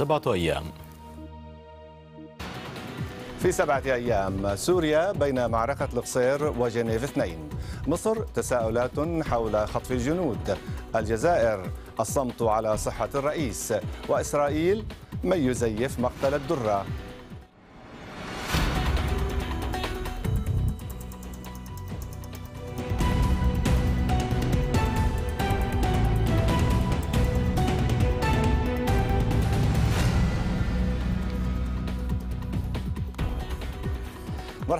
سبعة أيام في سبعة أيام سوريا بين معركة القصير وجنيف اثنين مصر تساؤلات حول خطف الجنود الجزائر الصمت على صحة الرئيس وإسرائيل من يزيف مقتل الدرة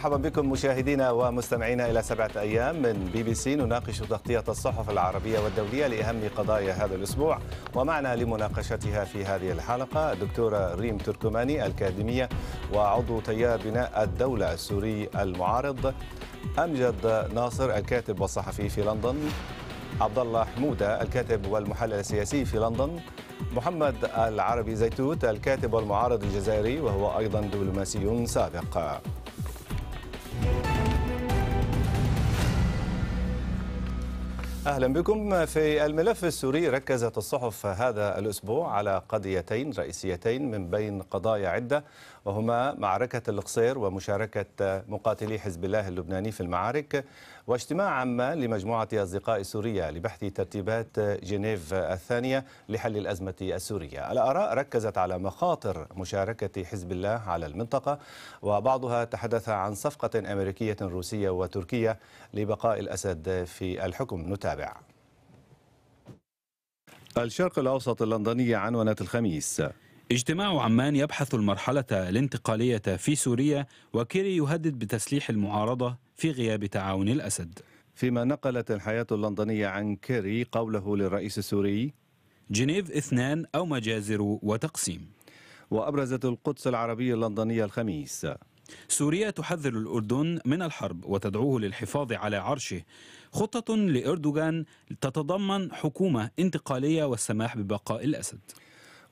مرحبا بكم مشاهدينا ومستمعينا الى سبعه ايام من بي بي سي نناقش تغطيه الصحف العربيه والدوليه لاهم قضايا هذا الاسبوع ومعنا لمناقشتها في هذه الحلقه الدكتوره ريم تركماني الاكاديميه وعضو تيار بناء الدوله السوري المعارض امجد ناصر الكاتب والصحفي في لندن عبد الله حموده الكاتب والمحلل السياسي في لندن محمد العربي زيتوت الكاتب والمعارض الجزائري وهو ايضا دبلوماسي سابق اهلا بكم في الملف السوري ركزت الصحف هذا الاسبوع على قضيتين رئيسيتين من بين قضايا عده وهما معركه القصير ومشاركه مقاتلي حزب الله اللبناني في المعارك واجتماع عام لمجموعة أصدقاء سوريا لبحث ترتيبات جنيف الثانية لحل الأزمة السورية الآراء ركزت على مخاطر مشاركة حزب الله على المنطقة وبعضها تحدث عن صفقة أمريكية روسية وتركية لبقاء الأسد في الحكم نتابع الشرق الأوسط اللندنية عنونت الخميس اجتماع عمان يبحث المرحلة الانتقالية في سوريا وكيري يهدد بتسليح المعارضة في غياب تعاون الأسد فيما نقلت الحياة اللندنية عن كيري قوله للرئيس السوري جنيف اثنان أو مجازر وتقسيم وأبرزت القدس العربية اللندنية الخميس سوريا تحذر الأردن من الحرب وتدعوه للحفاظ على عرشه خطة لإردوغان تتضمن حكومة انتقالية والسماح ببقاء الأسد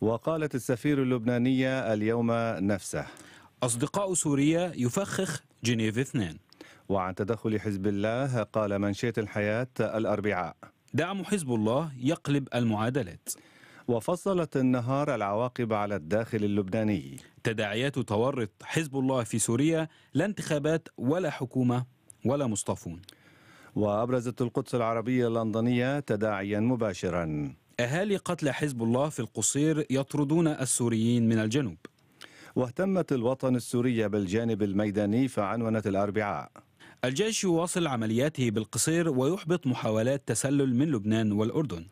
وقالت السفير اللبنانية اليوم نفسه أصدقاء سوريا يفخخ جنيف اثنين وعن تدخل حزب الله قال منشيت الحياة الأربعاء دعم حزب الله يقلب المعادلات وفصلت النهار العواقب على الداخل اللبناني تداعيات تورط حزب الله في سوريا لا انتخابات ولا حكومة ولا مصطفون وأبرزت القدس العربية اللندنية تداعيا مباشرا أهالي قتلى حزب الله في القصير يطردون السوريين من الجنوب واهتمت الوطن السورية بالجانب الميداني فعنونت الأربعاء الجيش يواصل عملياته بالقصير ويحبط محاولات تسلل من لبنان والأردن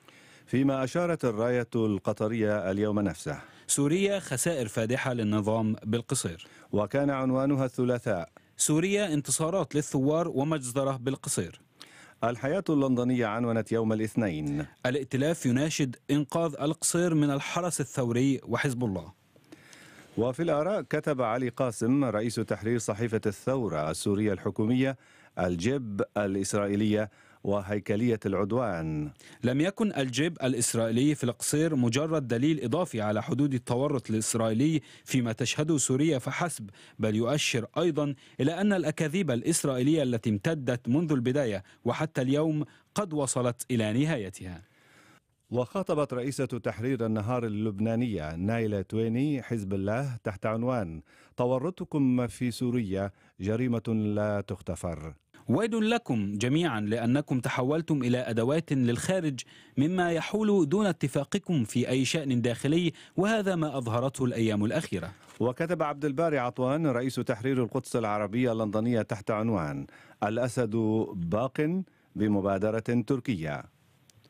فيما أشارت الراية القطرية اليوم نفسه سوريا خسائر فادحة للنظام بالقصير وكان عنوانها الثلاثاء سوريا انتصارات للثوار ومجزرة بالقصير الحياة اللندنية عنونت يوم الاثنين الائتلاف يناشد إنقاذ القصير من الحرس الثوري وحزب الله وفي الآراء كتب علي قاسم رئيس تحرير صحيفة الثورة السورية الحكومية الجب الإسرائيلية وهيكلية العدوان لم يكن الجيب الإسرائيلي في القصير مجرد دليل إضافي على حدود التورط الإسرائيلي فيما تشهده سوريا فحسب بل يؤشر أيضا إلى أن الأكاذيب الإسرائيلية التي امتدت منذ البداية وحتى اليوم قد وصلت إلى نهايتها وخاطبت رئيسة تحرير النهار اللبنانية نايلة تويني حزب الله تحت عنوان تورطكم في سوريا جريمة لا تغتفر ويد لكم جميعا لأنكم تحولتم إلى أدوات للخارج مما يحول دون اتفاقكم في أي شأن داخلي وهذا ما أظهرته الأيام الأخيرة وكتب عبد الباري عطوان رئيس تحرير القدس العربية اللندنية تحت عنوان الأسد باق بمبادرة تركية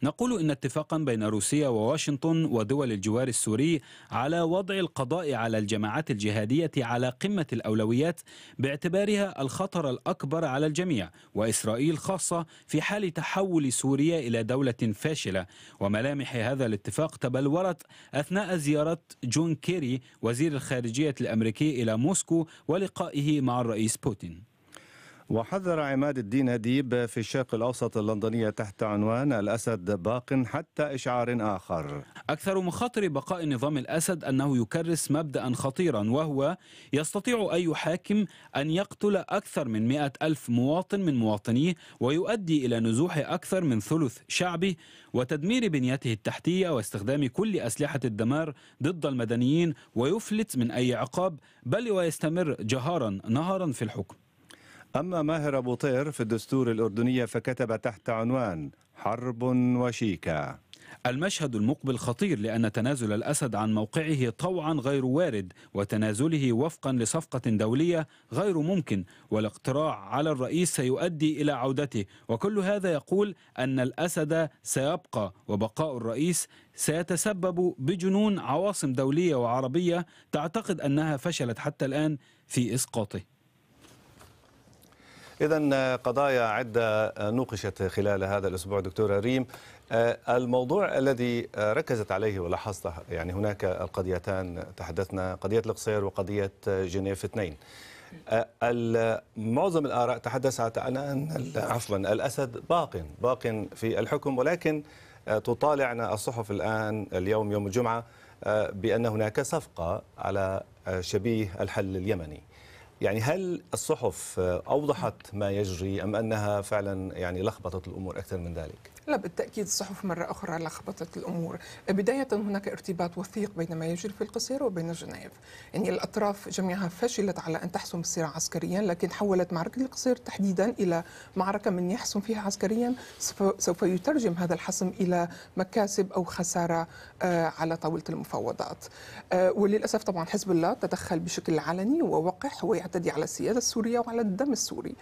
نقول إن اتفاقا بين روسيا وواشنطن ودول الجوار السوري على وضع القضاء على الجماعات الجهادية على قمة الأولويات باعتبارها الخطر الأكبر على الجميع وإسرائيل خاصة في حال تحول سوريا إلى دولة فاشلة وملامح هذا الاتفاق تبلورت أثناء زيارة جون كيري وزير الخارجية الأمريكي إلى موسكو ولقائه مع الرئيس بوتين وحذر عماد الدين هديب في الشرق الأوسط اللندنية تحت عنوان الأسد باق حتى إشعار آخر أكثر مخاطر بقاء نظام الأسد أنه يكرس مبدأ خطيرا وهو يستطيع أي حاكم أن يقتل أكثر من مئة ألف مواطن من مواطنيه ويؤدي إلى نزوح أكثر من ثلث شعبه وتدمير بنيته التحتية واستخدام كل أسلحة الدمار ضد المدنيين ويفلت من أي عقاب بل ويستمر جهارا نهارا في الحكم أما ماهر أبو طير في الدستور الأردنية فكتب تحت عنوان حرب وشيكة المشهد المقبل خطير لأن تنازل الأسد عن موقعه طوعا غير وارد وتنازله وفقا لصفقة دولية غير ممكن والاقتراع على الرئيس سيؤدي إلى عودته وكل هذا يقول أن الأسد سيبقى وبقاء الرئيس سيتسبب بجنون عواصم دولية وعربية تعتقد أنها فشلت حتى الآن في إسقاطه إذا آه، قضايا عدة آه، نوقشت خلال هذا الأسبوع دكتورة ريم آه، الموضوع الذي ركزت عليه ولاحظته يعني هناك القضيتان تحدثنا قضية القصير وقضية جنيف اثنين معظم الآراء تحدثت عن أن عفوا الأسد باق باق في الحكم ولكن تطالعنا الصحف الآن اليوم يوم الجمعة بأن هناك صفقة على شبيه الحل اليمني يعني هل الصحف أوضحت ما يجري أم أنها فعلا يعني لخبطت الأمور أكثر من ذلك؟ لا بالتأكيد الصحف مرة أخرى لخبطت الأمور بداية هناك ارتباط وثيق بين ما يجري في القصير وبين جنيف يعني الأطراف جميعها فشلت على أن تحسم الصراع عسكريا لكن حولت معركة القصير تحديدا إلى معركة من يحسم فيها عسكريا سوف يترجم هذا الحسم إلى مكاسب أو خسارة آه، على طاولة المفاوضات آه، وللأسف طبعا حزب الله تدخل بشكل علني ووقح ويعتدي على السيادة السورية وعلى الدم السوري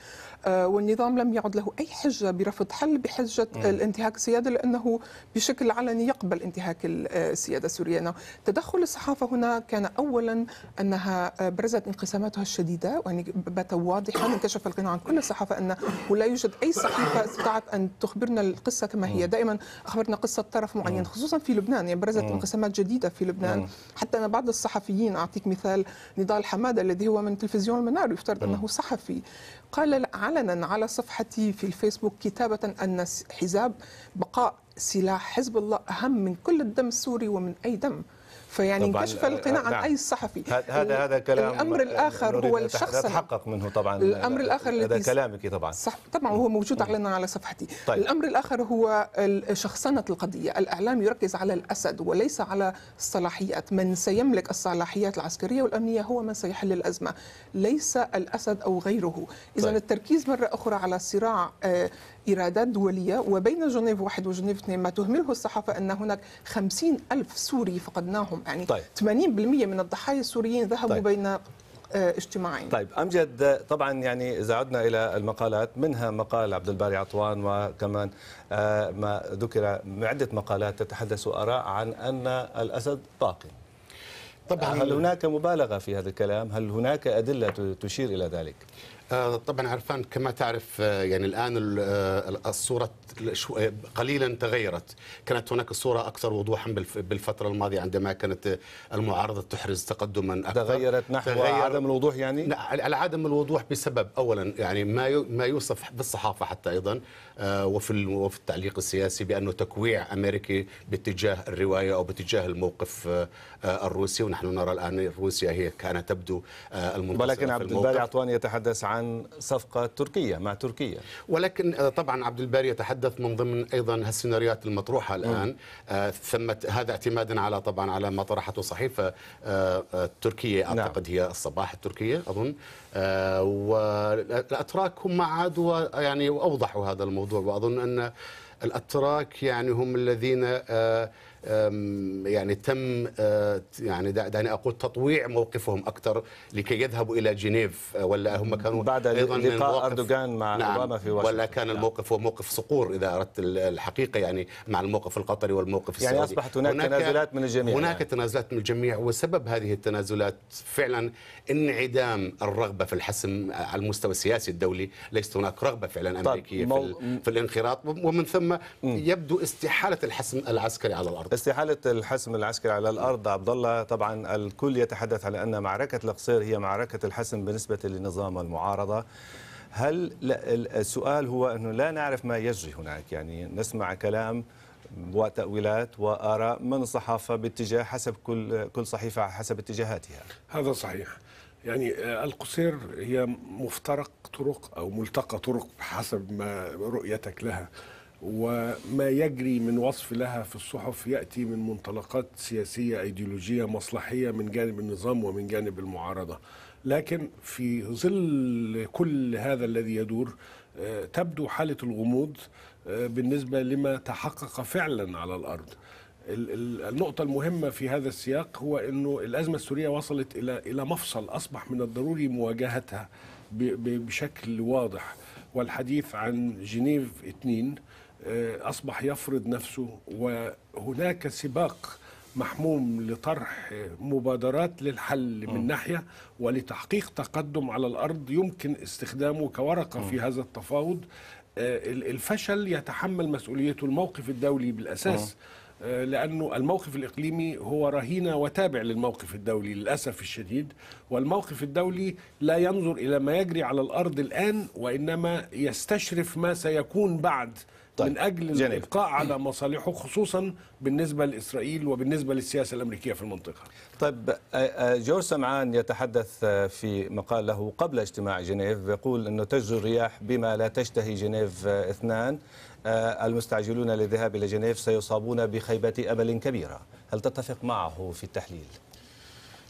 آه، والنظام لم يعد له أي حجة برفض حل بحجة الانتخابات انتهاك السياده لانه بشكل علني يقبل انتهاك آه، السياده السوريه تدخل الصحافه هنا كان اولا انها آه، برزت انقساماتها الشديده يعني بات واضحا انكشف القناع عن كل الصحافه انه لا يوجد اي صحيفه استطاعت ان تخبرنا القصه كما هي دائما اخبرنا قصه طرف معين خصوصا في لبنان يعني برزت انقسامات جديده في لبنان حتى انا بعض الصحفيين اعطيك مثال نضال حماده الذي هو من تلفزيون المنار يفترض انه صحفي قال علنا على صفحته في الفيسبوك كتابة أن حزاب بقاء سلاح حزب الله أهم من كل الدم السوري ومن أي دم فيعني انكشف القناع عن آه، نعم. اي صحفي هذا هذا كلام الامر الاخر هو الشخص تحقق منه طبعا الامر الاخر هذا كلامك طبعا صح طبعا هو موجود علينا على صفحتي طيب. الامر الاخر هو شخصنه القضيه الاعلام يركز على الاسد وليس على الصلاحيات من سيملك الصلاحيات العسكريه والامنيه هو من سيحل الازمه ليس الاسد او غيره اذا طيب. التركيز مره اخرى على صراع آه، إيرادات دولية وبين جنيف واحد وجنيف اثنين ما تهمله الصحافة أن هناك خمسين ألف سوري فقدناهم يعني طيب. 80% من الضحايا السوريين ذهبوا طيب. بين آه، اجتماعين طيب امجد طبعا يعني اذا عدنا الى المقالات منها مقال عبد الباري عطوان وكمان آه، ما ذكر عده مقالات تتحدث اراء عن ان الاسد باقي طبعا هل هناك مبالغه في هذا الكلام؟ هل هناك ادله تشير الى ذلك؟ آه، طبعا عرفان كما تعرف آه، يعني الان آه، الصوره قليلا تغيرت، كانت هناك صوره اكثر وضوحا بالفتره الماضيه عندما كانت المعارضه تحرز تقدما اكثر تغيرت نحو تغير عدم الوضوح يعني؟ على نعم، عدم الوضوح بسبب اولا يعني ما ما يوصف بالصحافه حتى ايضا وفي وفي التعليق السياسي بانه تكويع امريكي باتجاه الروايه او باتجاه الموقف الروسي ونحن نرى الان روسيا هي كانت تبدو المنتصره ولكن عبد الباري عطوان يتحدث عن عن صفقة تركية مع تركيا ولكن آه، طبعا عبد الباري يتحدث من ضمن أيضا هالسيناريوهات المطروحة الآن آه ثمة هذا اعتمادا على طبعا على ما طرحته صحيفة آه التركية آه، نعم. أعتقد نعم. هي الصباح التركية أظن آه والأتراك هم عادوا يعني وأوضحوا هذا الموضوع وأظن أن الأتراك يعني هم الذين آه يعني تم أه، يعني دعني اقول تطويع موقفهم اكثر لكي يذهبوا الى جنيف أه، ولا هم كانوا بعد ايضا لقاء اردوغان مع نعم اوباما في واشنطن ولا كان نعم. الموقف هو موقف صقور اذا اردت الحقيقه يعني مع الموقف القطري والموقف يعني السعودي يعني اصبحت هناك, هناك تنازلات من الجميع هناك يعني. تنازلات من الجميع وسبب هذه التنازلات فعلا انعدام الرغبه في الحسم على المستوى السياسي الدولي ليست هناك رغبه فعلا طيب، امريكيه طيب. في, مو... في الانخراط ومن ثم يبدو استحاله الحسم العسكري على الارض استحاله الحسم العسكري على الارض عبد الله طبعا الكل يتحدث على ان معركه القصير هي معركه الحسم بالنسبه لنظام المعارضه هل السؤال هو انه لا نعرف ما يجري هناك يعني نسمع كلام وتأويلات وآراء من الصحافة باتجاه حسب كل كل صحيفة حسب اتجاهاتها هذا صحيح يعني آه، القصير هي مفترق طرق أو ملتقى طرق حسب ما رؤيتك لها وما يجري من وصف لها في الصحف ياتي من منطلقات سياسيه ايديولوجيه مصلحيه من جانب النظام ومن جانب المعارضه لكن في ظل كل هذا الذي يدور آه، تبدو حاله الغموض آه، بالنسبه لما تحقق فعلا على الارض النقطة المهمة في هذا السياق هو أنه الأزمة السورية وصلت إلى إلى مفصل أصبح من الضروري مواجهتها بشكل واضح والحديث عن جنيف 2 آه، أصبح يفرض نفسه وهناك سباق محموم لطرح آه، مبادرات للحل من ناحية ولتحقيق تقدم على الأرض يمكن استخدامه كورقة في هذا التفاوض آه، الفشل يتحمل مسؤوليته الموقف الدولي بالأساس لأنه الموقف الإقليمي هو رهينة وتابع للموقف الدولي للأسف الشديد والموقف الدولي لا ينظر إلى ما يجري على الأرض الآن وإنما يستشرف ما سيكون بعد طيب. من اجل جانب. الابقاء على مصالحه خصوصا بالنسبه لاسرائيل وبالنسبه للسياسه الامريكيه في المنطقه. طيب جورج سمعان يتحدث في مقال له قبل اجتماع جنيف يقول انه تجري الرياح بما لا تشتهي جنيف اثنان المستعجلون للذهاب الى جنيف سيصابون بخيبه امل كبيره، هل تتفق معه في التحليل؟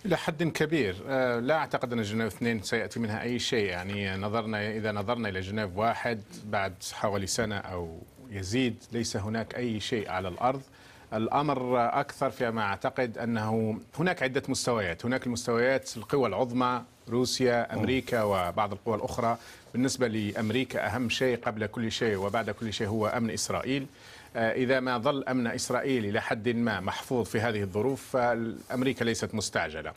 إلى حد كبير لا أعتقد أن جنيف اثنين سيأتي منها أي شيء يعني نظرنا إذا نظرنا إلى جنيف واحد بعد حوالي سنة أو يزيد ليس هناك أي شيء على الأرض الأمر أكثر فيما أعتقد أنه هناك عدة مستويات هناك المستويات القوى العظمى روسيا أمريكا وبعض القوى الأخرى بالنسبة لأمريكا أهم شيء قبل كل شيء وبعد كل شيء هو أمن إسرائيل آه، إذا ما ظل أمن إسرائيل إلى حد ما محفوظ في هذه الظروف فأمريكا ليست مستعجلة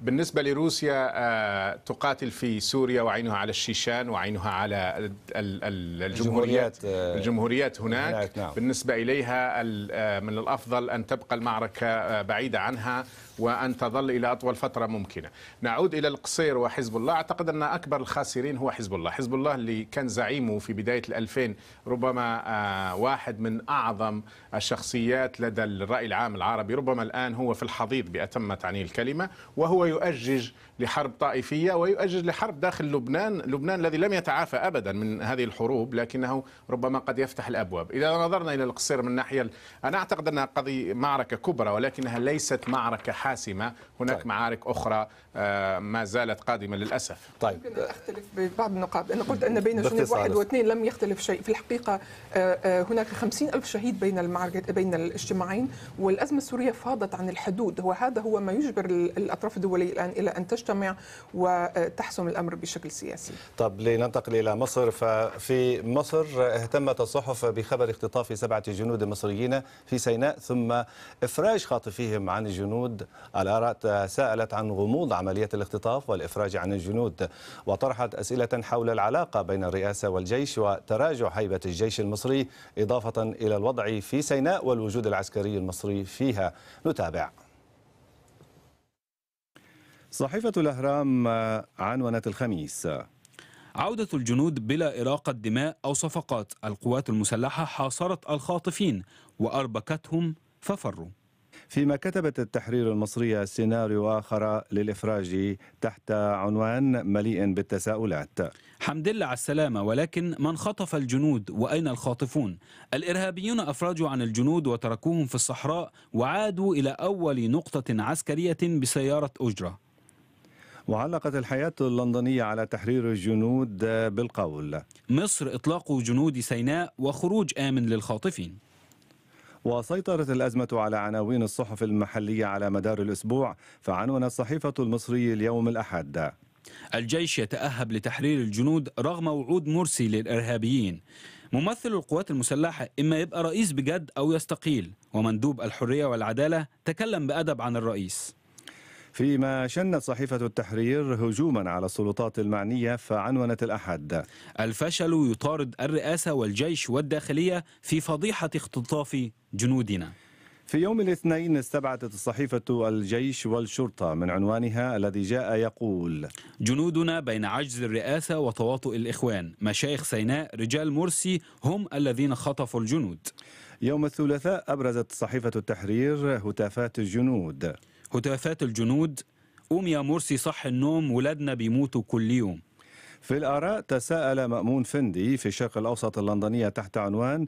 بالنسبة لروسيا آه، تقاتل في سوريا وعينها على الشيشان وعينها على الجمهوريات الجمهوريات آه، هناك نعم. بالنسبة إليها آه، من الأفضل أن تبقى المعركة بعيدة عنها وأن تظل إلى أطول فترة ممكنة نعود إلى القصير وحزب الله أعتقد أن أكبر الخاسرين هو حزب الله حزب الله اللي كان زعيمه في بداية الألفين ربما واحد من أعظم الشخصيات لدى الرأي العام العربي ربما الآن هو في الحضيض بأتم تعني الكلمة وهو يؤجج لحرب طائفية ويؤجج لحرب داخل لبنان لبنان الذي لم يتعافى أبدا من هذه الحروب لكنه ربما قد يفتح الأبواب إذا نظرنا إلى القصير من ناحية أنا أعتقد أنها قضية معركة كبرى ولكنها ليست معركة حاسمة هناك طيب. معارك أخرى آه، ما زالت قادمة للأسف طيب يمكن أختلف ببعض النقاط أنا قلت أن بين جنوب واحد واثنين لم يختلف شيء في الحقيقة آه، آه، هناك خمسين ألف شهيد بين المعركة بين الاجتماعين والأزمة السورية فاضت عن الحدود وهذا هو ما يجبر الأطراف الدولية الآن إلى أن تشتغل المجتمع وتحسم الأمر بشكل سياسي طب لننتقل إلى مصر ففي مصر اهتمت الصحف بخبر اختطاف سبعة جنود مصريين في سيناء ثم إفراج خاطفيهم عن الجنود الآراء تساءلت عن غموض عملية الاختطاف والإفراج عن الجنود وطرحت أسئلة حول العلاقة بين الرئاسة والجيش وتراجع هيبة الجيش المصري إضافة إلى الوضع في سيناء والوجود العسكري المصري فيها نتابع صحيفة الأهرام آه، عنونت الخميس عودة الجنود بلا إراقة دماء أو صفقات القوات المسلحة حاصرت الخاطفين وأربكتهم ففروا فيما كتبت التحرير المصرية سيناريو آخر للإفراج تحت عنوان مليء بالتساؤلات حمد الله على السلامة ولكن من خطف الجنود وأين الخاطفون؟ الإرهابيون أفرجوا عن الجنود وتركوهم في الصحراء وعادوا إلى أول نقطة عسكرية بسيارة أجرة وعلقت الحياة اللندنية على تحرير الجنود بالقول مصر إطلاق جنود سيناء وخروج آمن للخاطفين وسيطرت الأزمة على عناوين الصحف المحلية على مدار الأسبوع فعنون الصحيفة المصري اليوم الأحد الجيش يتأهب لتحرير الجنود رغم وعود مرسي للإرهابيين ممثل القوات المسلحة إما يبقى رئيس بجد أو يستقيل ومندوب الحرية والعدالة تكلم بأدب عن الرئيس فيما شنت صحيفة التحرير هجوما على السلطات المعنية فعنونت الأحد الفشل يطارد الرئاسة والجيش والداخلية في فضيحة اختطاف جنودنا في يوم الاثنين استبعدت الصحيفة الجيش والشرطة من عنوانها الذي جاء يقول جنودنا بين عجز الرئاسة وتواطؤ الإخوان مشايخ سيناء رجال مرسي هم الذين خطفوا الجنود يوم الثلاثاء أبرزت صحيفة التحرير هتافات الجنود هتافات الجنود قوم يا مرسي صح النوم ولادنا بيموتوا كل يوم في الآراء تساءل مأمون فندي في الشرق الأوسط اللندنية تحت عنوان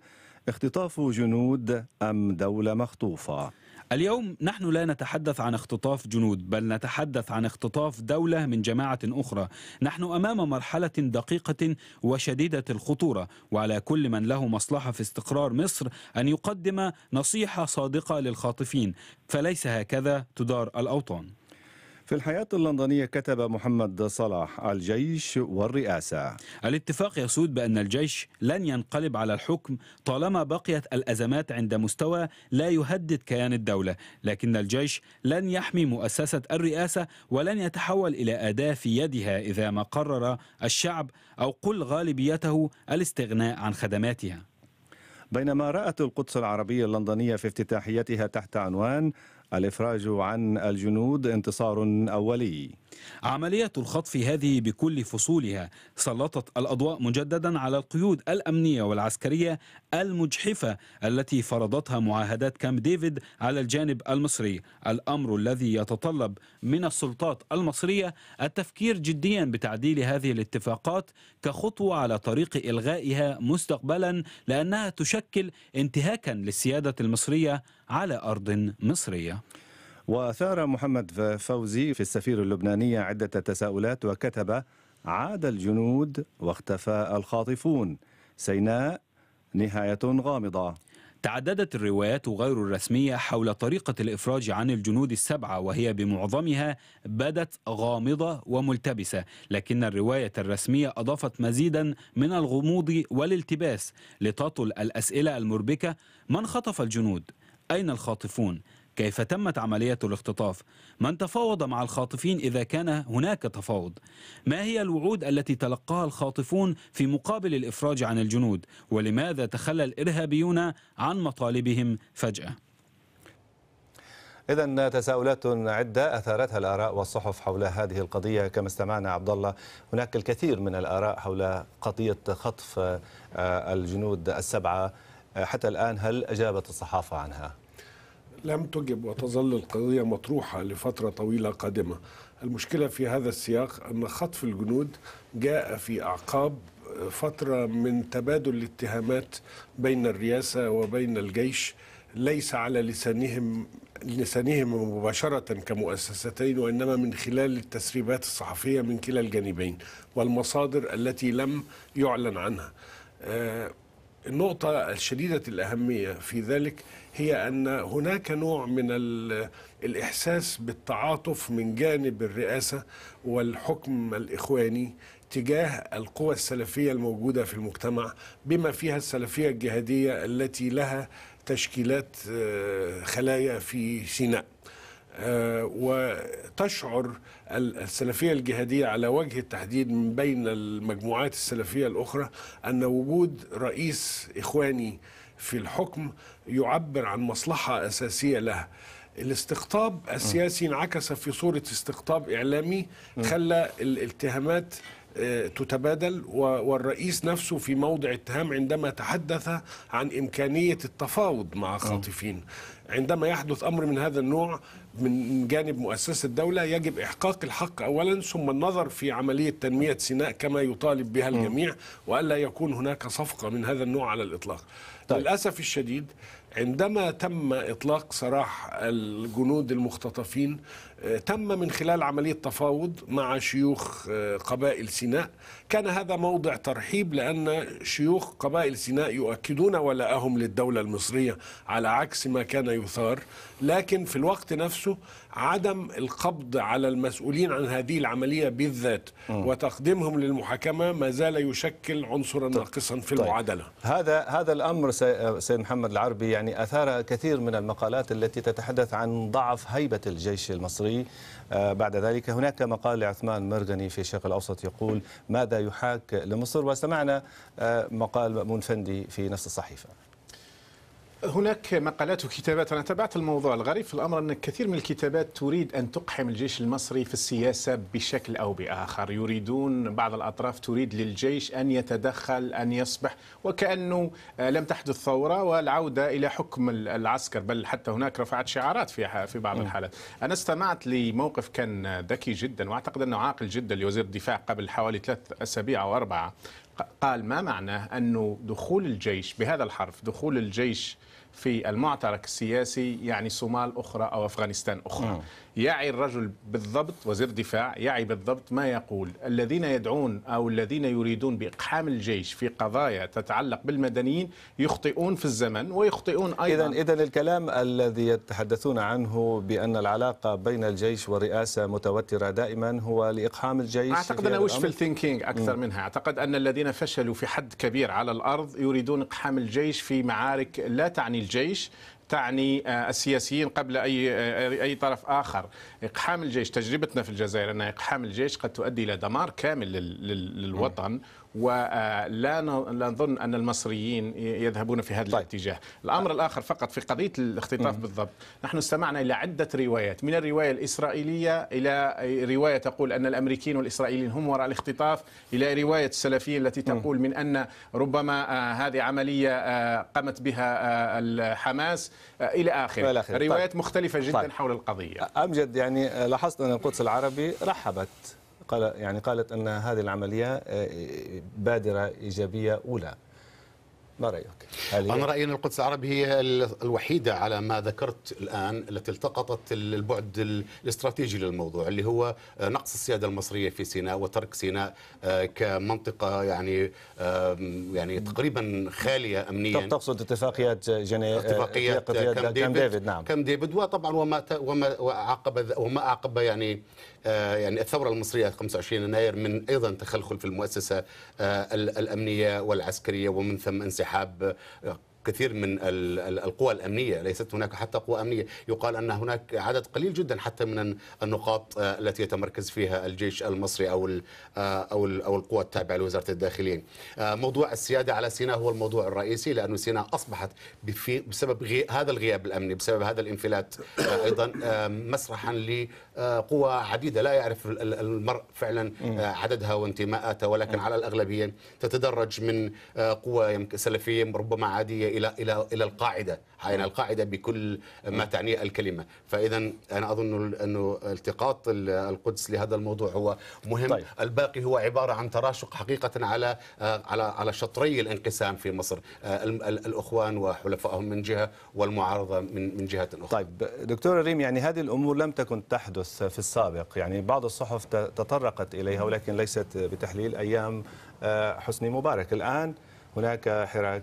اختطاف جنود أم دولة مخطوفة اليوم نحن لا نتحدث عن اختطاف جنود بل نتحدث عن اختطاف دولة من جماعة أخرى نحن أمام مرحلة دقيقة وشديدة الخطورة وعلى كل من له مصلحة في استقرار مصر أن يقدم نصيحة صادقة للخاطفين فليس هكذا تدار الأوطان في الحياة اللندنية كتب محمد صلاح الجيش والرئاسة الاتفاق يسود بأن الجيش لن ينقلب على الحكم طالما بقيت الأزمات عند مستوى لا يهدد كيان الدولة لكن الجيش لن يحمي مؤسسة الرئاسة ولن يتحول إلى أداة في يدها إذا ما قرر الشعب أو قل غالبيته الاستغناء عن خدماتها بينما رأت القدس العربية اللندنية في افتتاحيتها تحت عنوان الإفراج عن الجنود انتصار أولي عملية الخطف هذه بكل فصولها سلطت الأضواء مجددا على القيود الأمنية والعسكرية المجحفة التي فرضتها معاهدات كامب ديفيد على الجانب المصري الأمر الذي يتطلب من السلطات المصرية التفكير جديا بتعديل هذه الاتفاقات كخطوة على طريق إلغائها مستقبلا لأنها تشكل انتهاكا للسيادة المصرية على أرض مصرية وأثار محمد فوزي في السفير اللبناني عدة تساؤلات وكتب عاد الجنود واختفى الخاطفون سيناء نهاية غامضة تعددت الروايات غير الرسمية حول طريقة الإفراج عن الجنود السبعة وهي بمعظمها بدت غامضة وملتبسة لكن الرواية الرسمية أضافت مزيدا من الغموض والالتباس لتطل الأسئلة المربكة من خطف الجنود؟ أين الخاطفون؟ كيف تمت عملية الاختطاف من تفاوض مع الخاطفين إذا كان هناك تفاوض ما هي الوعود التي تلقاها الخاطفون في مقابل الإفراج عن الجنود ولماذا تخلى الإرهابيون عن مطالبهم فجأة إذا تساؤلات عدة أثارتها الآراء والصحف حول هذه القضية كما استمعنا عبد الله هناك الكثير من الآراء حول قضية خطف آه، الجنود السبعة آه، حتى الآن هل أجابت الصحافة عنها؟ لم تجب وتظل القضية مطروحة لفترة طويلة قادمة المشكلة في هذا السياق أن خطف الجنود جاء في أعقاب فترة من تبادل الاتهامات بين الرئاسة وبين الجيش ليس على لسانهم لسانهم مباشرة كمؤسستين وإنما من خلال التسريبات الصحفية من كلا الجانبين والمصادر التي لم يعلن عنها آه، النقطة الشديدة الأهمية في ذلك هي أن هناك نوع من الإحساس بالتعاطف من جانب الرئاسة والحكم الإخواني تجاه القوى السلفية الموجودة في المجتمع بما فيها السلفية الجهادية التي لها تشكيلات آه، خلايا في سيناء آه، وتشعر السلفية الجهادية على وجه التحديد من بين المجموعات السلفية الأخرى أن وجود رئيس إخواني في الحكم يعبر عن مصلحة أساسية لها الاستقطاب السياسي انعكس في صورة استقطاب إعلامي خلى الاتهامات آه، تتبادل والرئيس نفسه في موضع اتهام عندما تحدث عن إمكانية التفاوض مع آه. خاطفين عندما يحدث أمر من هذا النوع من جانب مؤسسة الدولة يجب إحقاق الحق أولا ثم النظر في عملية تنمية سيناء كما يطالب بها آه. الجميع وألا يكون هناك صفقة من هذا النوع على الإطلاق طيب. للأسف الشديد عندما تم إطلاق سراح الجنود المختطفين تم من خلال عملية تفاوض مع شيوخ آه، قبائل سيناء كان هذا موضع ترحيب لأن شيوخ قبائل سيناء يؤكدون ولاءهم للدولة المصرية على عكس ما كان يثار لكن في الوقت نفسه عدم القبض على المسؤولين عن هذه العملية بالذات وتقديمهم للمحاكمة ما زال يشكل عنصرا طيب. ناقصا في طيب. المعادلة طيب. هذا هذا الأمر سيد محمد العربي يعني أثار كثير من المقالات التي تتحدث عن ضعف هيبة الجيش المصري المصري آه، بعد ذلك هناك مقال لعثمان مرغني في الشرق الأوسط يقول ماذا يحاك لمصر وسمعنا آه، مقال مأمون فندي في نفس الصحيفة هناك مقالات وكتابات انا تابعت الموضوع الغريب في الامر ان كثير من الكتابات تريد ان تقحم الجيش المصري في السياسه بشكل او باخر يريدون بعض الاطراف تريد للجيش ان يتدخل ان يصبح وكانه آه، لم تحدث ثوره والعوده الى حكم العسكر بل حتى هناك رفعت شعارات في في بعض نعم. الحالات انا استمعت لموقف كان ذكي جدا واعتقد انه عاقل جدا لوزير الدفاع قبل حوالي ثلاث اسابيع او اربعه قال ما معناه انه دخول الجيش بهذا الحرف دخول الجيش في المعترك السياسي يعني صومال أخرى أو أفغانستان أخرى م. يعي الرجل بالضبط وزير دفاع يعي بالضبط ما يقول الذين يدعون أو الذين يريدون بإقحام الجيش في قضايا تتعلق بالمدنيين يخطئون في الزمن ويخطئون أيضا إذا الكلام الذي يتحدثون عنه بأن العلاقة بين الجيش والرئاسة متوترة دائما هو لإقحام الجيش أعتقد وش في الثينكينج أكثر منها أعتقد أن الذين فشلوا في حد كبير على الأرض يريدون إقحام الجيش في معارك لا تعني الجيش تعني آه، السياسيين قبل اي آه، اي طرف اخر، اقحام الجيش تجربتنا في الجزائر ان اقحام الجيش قد تؤدي الى دمار كامل للوطن ولا نظن أن المصريين يذهبون في هذا طيب. الاتجاه الأمر طيب. الآخر فقط في قضية الاختطاف بالضبط نحن استمعنا إلى عدة روايات من الرواية الإسرائيلية إلى رواية تقول أن الأمريكيين والإسرائيليين هم وراء الاختطاف إلى رواية السلفيين التي تقول من أن ربما آه، هذه عملية آه، قامت بها حماس إلى آخره طيب. روايات طيب. مختلفة جدا طيب. حول القضية أمجد يعني لاحظت أن القدس العربي رحبت قال يعني قالت أن هذه العملية آه، آه، بادرة إيجابية أولى ما رايك؟ هل انا رايي ان القدس العربي هي الوحيده على ما ذكرت الان التي التقطت البعد الاستراتيجي للموضوع اللي هو آه، نقص السياده المصريه في سيناء وترك سيناء آه، كمنطقه يعني يعني تقريبا خاليه امنيا تقصد اتفاقيات جني آه، اتفاقيات كام ديفيد, ديفيد نعم كام ديفيد وطبعا وما وما عقب وما اعقب يعني يعني الثوره المصريه 25 يناير من ايضا تخلخل في المؤسسه الامنيه والعسكريه ومن ثم انسحاب حب كثير من القوى الامنيه ليست هناك حتى قوى امنيه يقال ان هناك عدد قليل جدا حتى من النقاط آه، التي يتمركز فيها الجيش المصري او آه، او او القوى التابعه لوزاره الداخليه آه، موضوع السياده على سيناء هو الموضوع الرئيسي لانه سيناء اصبحت بسبب هذا الغياب الامني بسبب هذا الانفلات ايضا مسرحا لقوى عديده لا يعرف المرء فعلا عددها وانتماءاتها ولكن على الاغلبيه تتدرج من قوى سلفيه ربما عاديه الى الى الى القاعده يعني القاعده بكل نعم. ما تعنيه الكلمه فاذا انا اظن انه التقاط القدس لهذا الموضوع هو مهم طيب. الباقي هو عباره عن تراشق حقيقه على على على شطري الانقسام في مصر آه، الاخوان وحلفائهم من جهه والمعارضه من من جهه اخرى طيب دكتور ريم يعني هذه الامور لم تكن تحدث في السابق يعني بعض الصحف تطرقت اليها ولكن ليست بتحليل ايام آه، حسني مبارك الان هناك حراك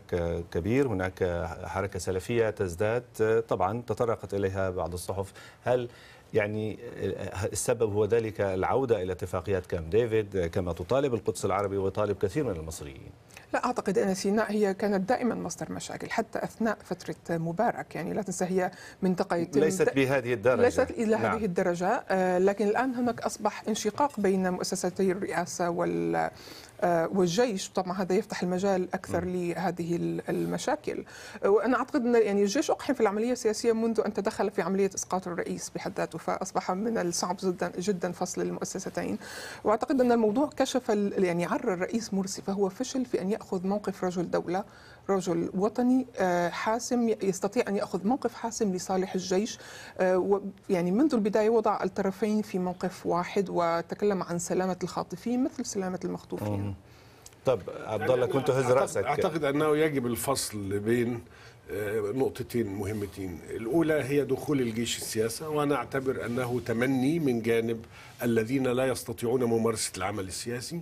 كبير هناك حركة سلفية تزداد طبعا تطرقت إليها بعض الصحف هل يعني السبب هو ذلك العودة إلى اتفاقيات كام ديفيد كما تطالب القدس العربي ويطالب كثير من المصريين لا أعتقد أن سيناء هي كانت دائما مصدر مشاكل حتى أثناء فترة مبارك يعني لا تنسى هي منطقة يتم ليست بهذه الدرجة ليست إلى نعم. هذه الدرجة آه، لكن الآن هناك أصبح انشقاق بين مؤسستي الرئاسة وال آه، والجيش طبعا هذا يفتح المجال اكثر لهذه المشاكل وانا اعتقد ان يعني الجيش اقحم في العمليه السياسيه منذ ان تدخل في عمليه اسقاط الرئيس بحد ذاته فاصبح من الصعب جدا جدا فصل المؤسستين واعتقد ان الموضوع كشف يعني عرى الرئيس مرسي فهو فشل في ان ياخذ موقف رجل دوله رجل وطني آه، حاسم يستطيع ان ياخذ موقف حاسم لصالح الجيش آه، يعني منذ البدايه وضع الطرفين في موقف واحد وتكلم عن سلامه الخاطفين مثل سلامه المخطوفين طب عبد الله يعني كنت هز راسك اعتقد انه يجب الفصل بين آه، نقطتين مهمتين الأولى هي دخول الجيش السياسة وأنا أعتبر أنه تمني من جانب الذين لا يستطيعون ممارسة العمل السياسي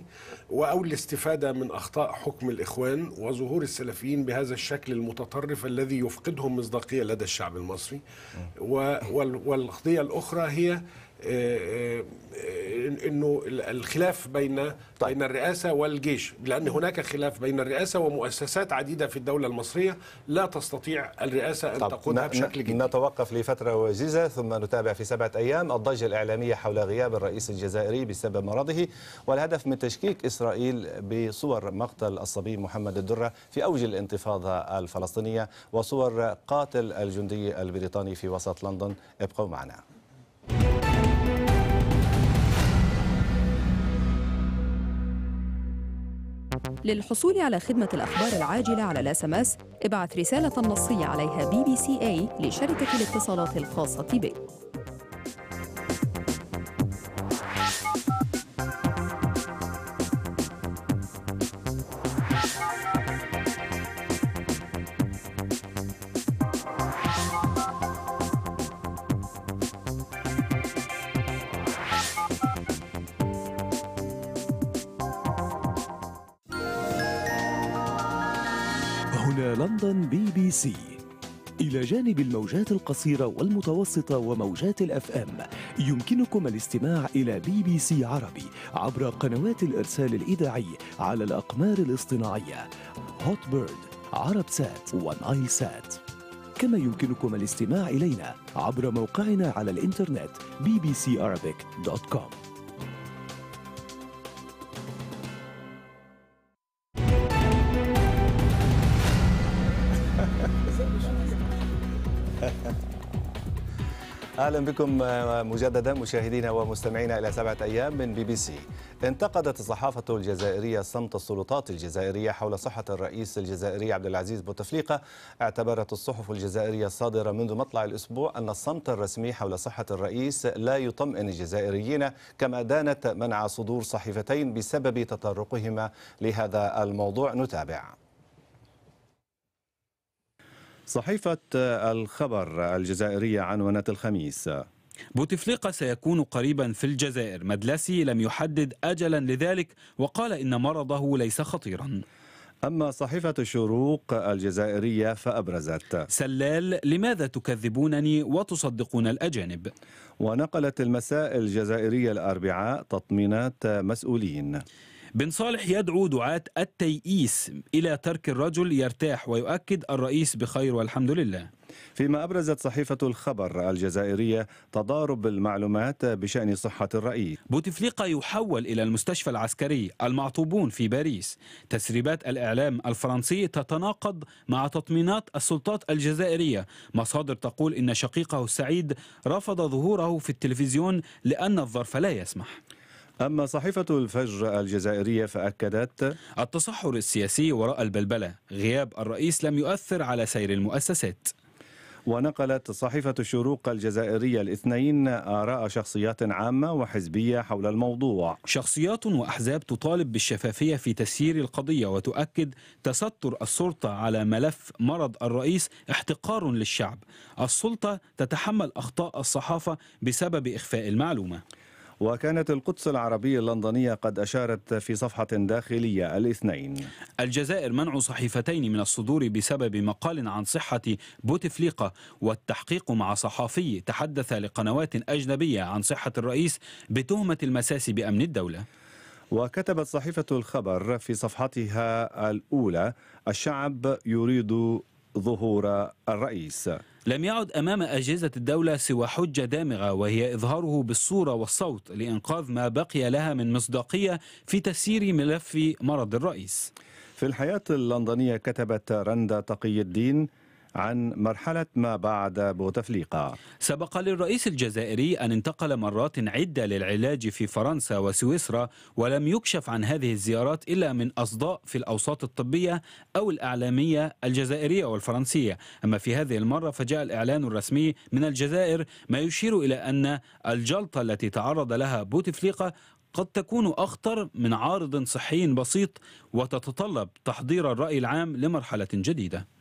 أو الاستفادة من أخطاء حكم الإخوان وظهور السلفيين بهذا الشكل المتطرف الذي يفقدهم مصداقية لدى الشعب المصري والقضية الأخرى هي انه الخلاف بين طيب. بين الرئاسه والجيش لان هناك خلاف بين الرئاسه ومؤسسات عديده في الدوله المصريه لا تستطيع الرئاسه ان طيب. تقودها نعم، بشكل جديد نتوقف لفتره وجيزه ثم نتابع في سبعه ايام الضجه الاعلاميه حول غياب الرئيس الجزائري بسبب مرضه والهدف من تشكيك اسرائيل بصور مقتل الصبي محمد الدره في اوج الانتفاضه الفلسطينيه وصور قاتل الجندي البريطاني في وسط لندن ابقوا معنا. للحصول على خدمة الأخبار العاجلة على الاس ام اس ابعث رسالة نصية عليها بي بي سي اي لشركة الاتصالات الخاصة بك الأساسي إلى جانب الموجات القصيرة والمتوسطة وموجات الاف ام يمكنكم الاستماع إلى بي بي سي عربي عبر قنوات الإرسال الإذاعي على الأقمار الاصطناعية هوت بيرد عرب سات ونايل سات كما يمكنكم الاستماع إلينا عبر موقعنا على الإنترنت bbcarabic.com اهلا بكم آه، مجددا مشاهدينا ومستمعينا الى سبعه ايام من بي بي سي. انتقدت الصحافه الجزائريه صمت السلطات الجزائريه حول صحه الرئيس الجزائري عبد العزيز بوتفليقه. اعتبرت الصحف الجزائريه الصادره منذ مطلع الاسبوع ان الصمت الرسمي حول صحه الرئيس لا يطمئن الجزائريين كما دانت منع صدور صحيفتين بسبب تطرقهما لهذا الموضوع نتابع. صحيفة الخبر الجزائرية عنونت الخميس بوتفليقة سيكون قريبا في الجزائر مدلسي لم يحدد أجلا لذلك وقال إن مرضه ليس خطيرا أما صحيفة الشروق الجزائرية فأبرزت سلال لماذا تكذبونني وتصدقون الأجانب ونقلت المساء الجزائرية الأربعاء تطمينات مسؤولين بن صالح يدعو دعاة التيئيس إلى ترك الرجل يرتاح ويؤكد الرئيس بخير والحمد لله فيما أبرزت صحيفة الخبر الجزائرية تضارب المعلومات بشأن صحة الرئيس بوتفليقة يحول إلى المستشفى العسكري المعطوبون في باريس تسريبات الإعلام الفرنسي تتناقض مع تطمينات السلطات الجزائرية مصادر تقول إن شقيقه السعيد رفض ظهوره في التلفزيون لأن الظرف لا يسمح أما صحيفة الفجر الجزائرية فأكدت التصحر السياسي وراء البلبلة غياب الرئيس لم يؤثر على سير المؤسسات ونقلت صحيفة الشروق الجزائرية الاثنين آراء شخصيات عامة وحزبية حول الموضوع شخصيات وأحزاب تطالب بالشفافية في تسيير القضية وتؤكد تستر السلطة على ملف مرض الرئيس احتقار للشعب السلطة تتحمل أخطاء الصحافة بسبب إخفاء المعلومة وكانت القدس العربية اللندنية قد أشارت في صفحة داخلية الاثنين الجزائر منع صحيفتين من الصدور بسبب مقال عن صحة بوتفليقة والتحقيق مع صحفي تحدث لقنوات أجنبية عن صحة الرئيس بتهمة المساس بأمن الدولة وكتبت صحيفة الخبر في صفحتها الأولى الشعب يريد ظهور الرئيس لم يعد أمام أجهزة الدولة سوى حجة دامغة وهي إظهاره بالصورة والصوت لإنقاذ ما بقي لها من مصداقية في تسيير ملف مرض الرئيس في الحياة اللندنية كتبت رندا تقي الدين عن مرحلة ما بعد بوتفليقة سبق للرئيس الجزائري أن انتقل مرات عدة للعلاج في فرنسا وسويسرا ولم يكشف عن هذه الزيارات إلا من أصداء في الأوساط الطبية أو الإعلامية الجزائرية والفرنسية أما في هذه المرة فجاء الإعلان الرسمي من الجزائر ما يشير إلى أن الجلطة التي تعرض لها بوتفليقة قد تكون أخطر من عارض صحي بسيط وتتطلب تحضير الرأي العام لمرحلة جديدة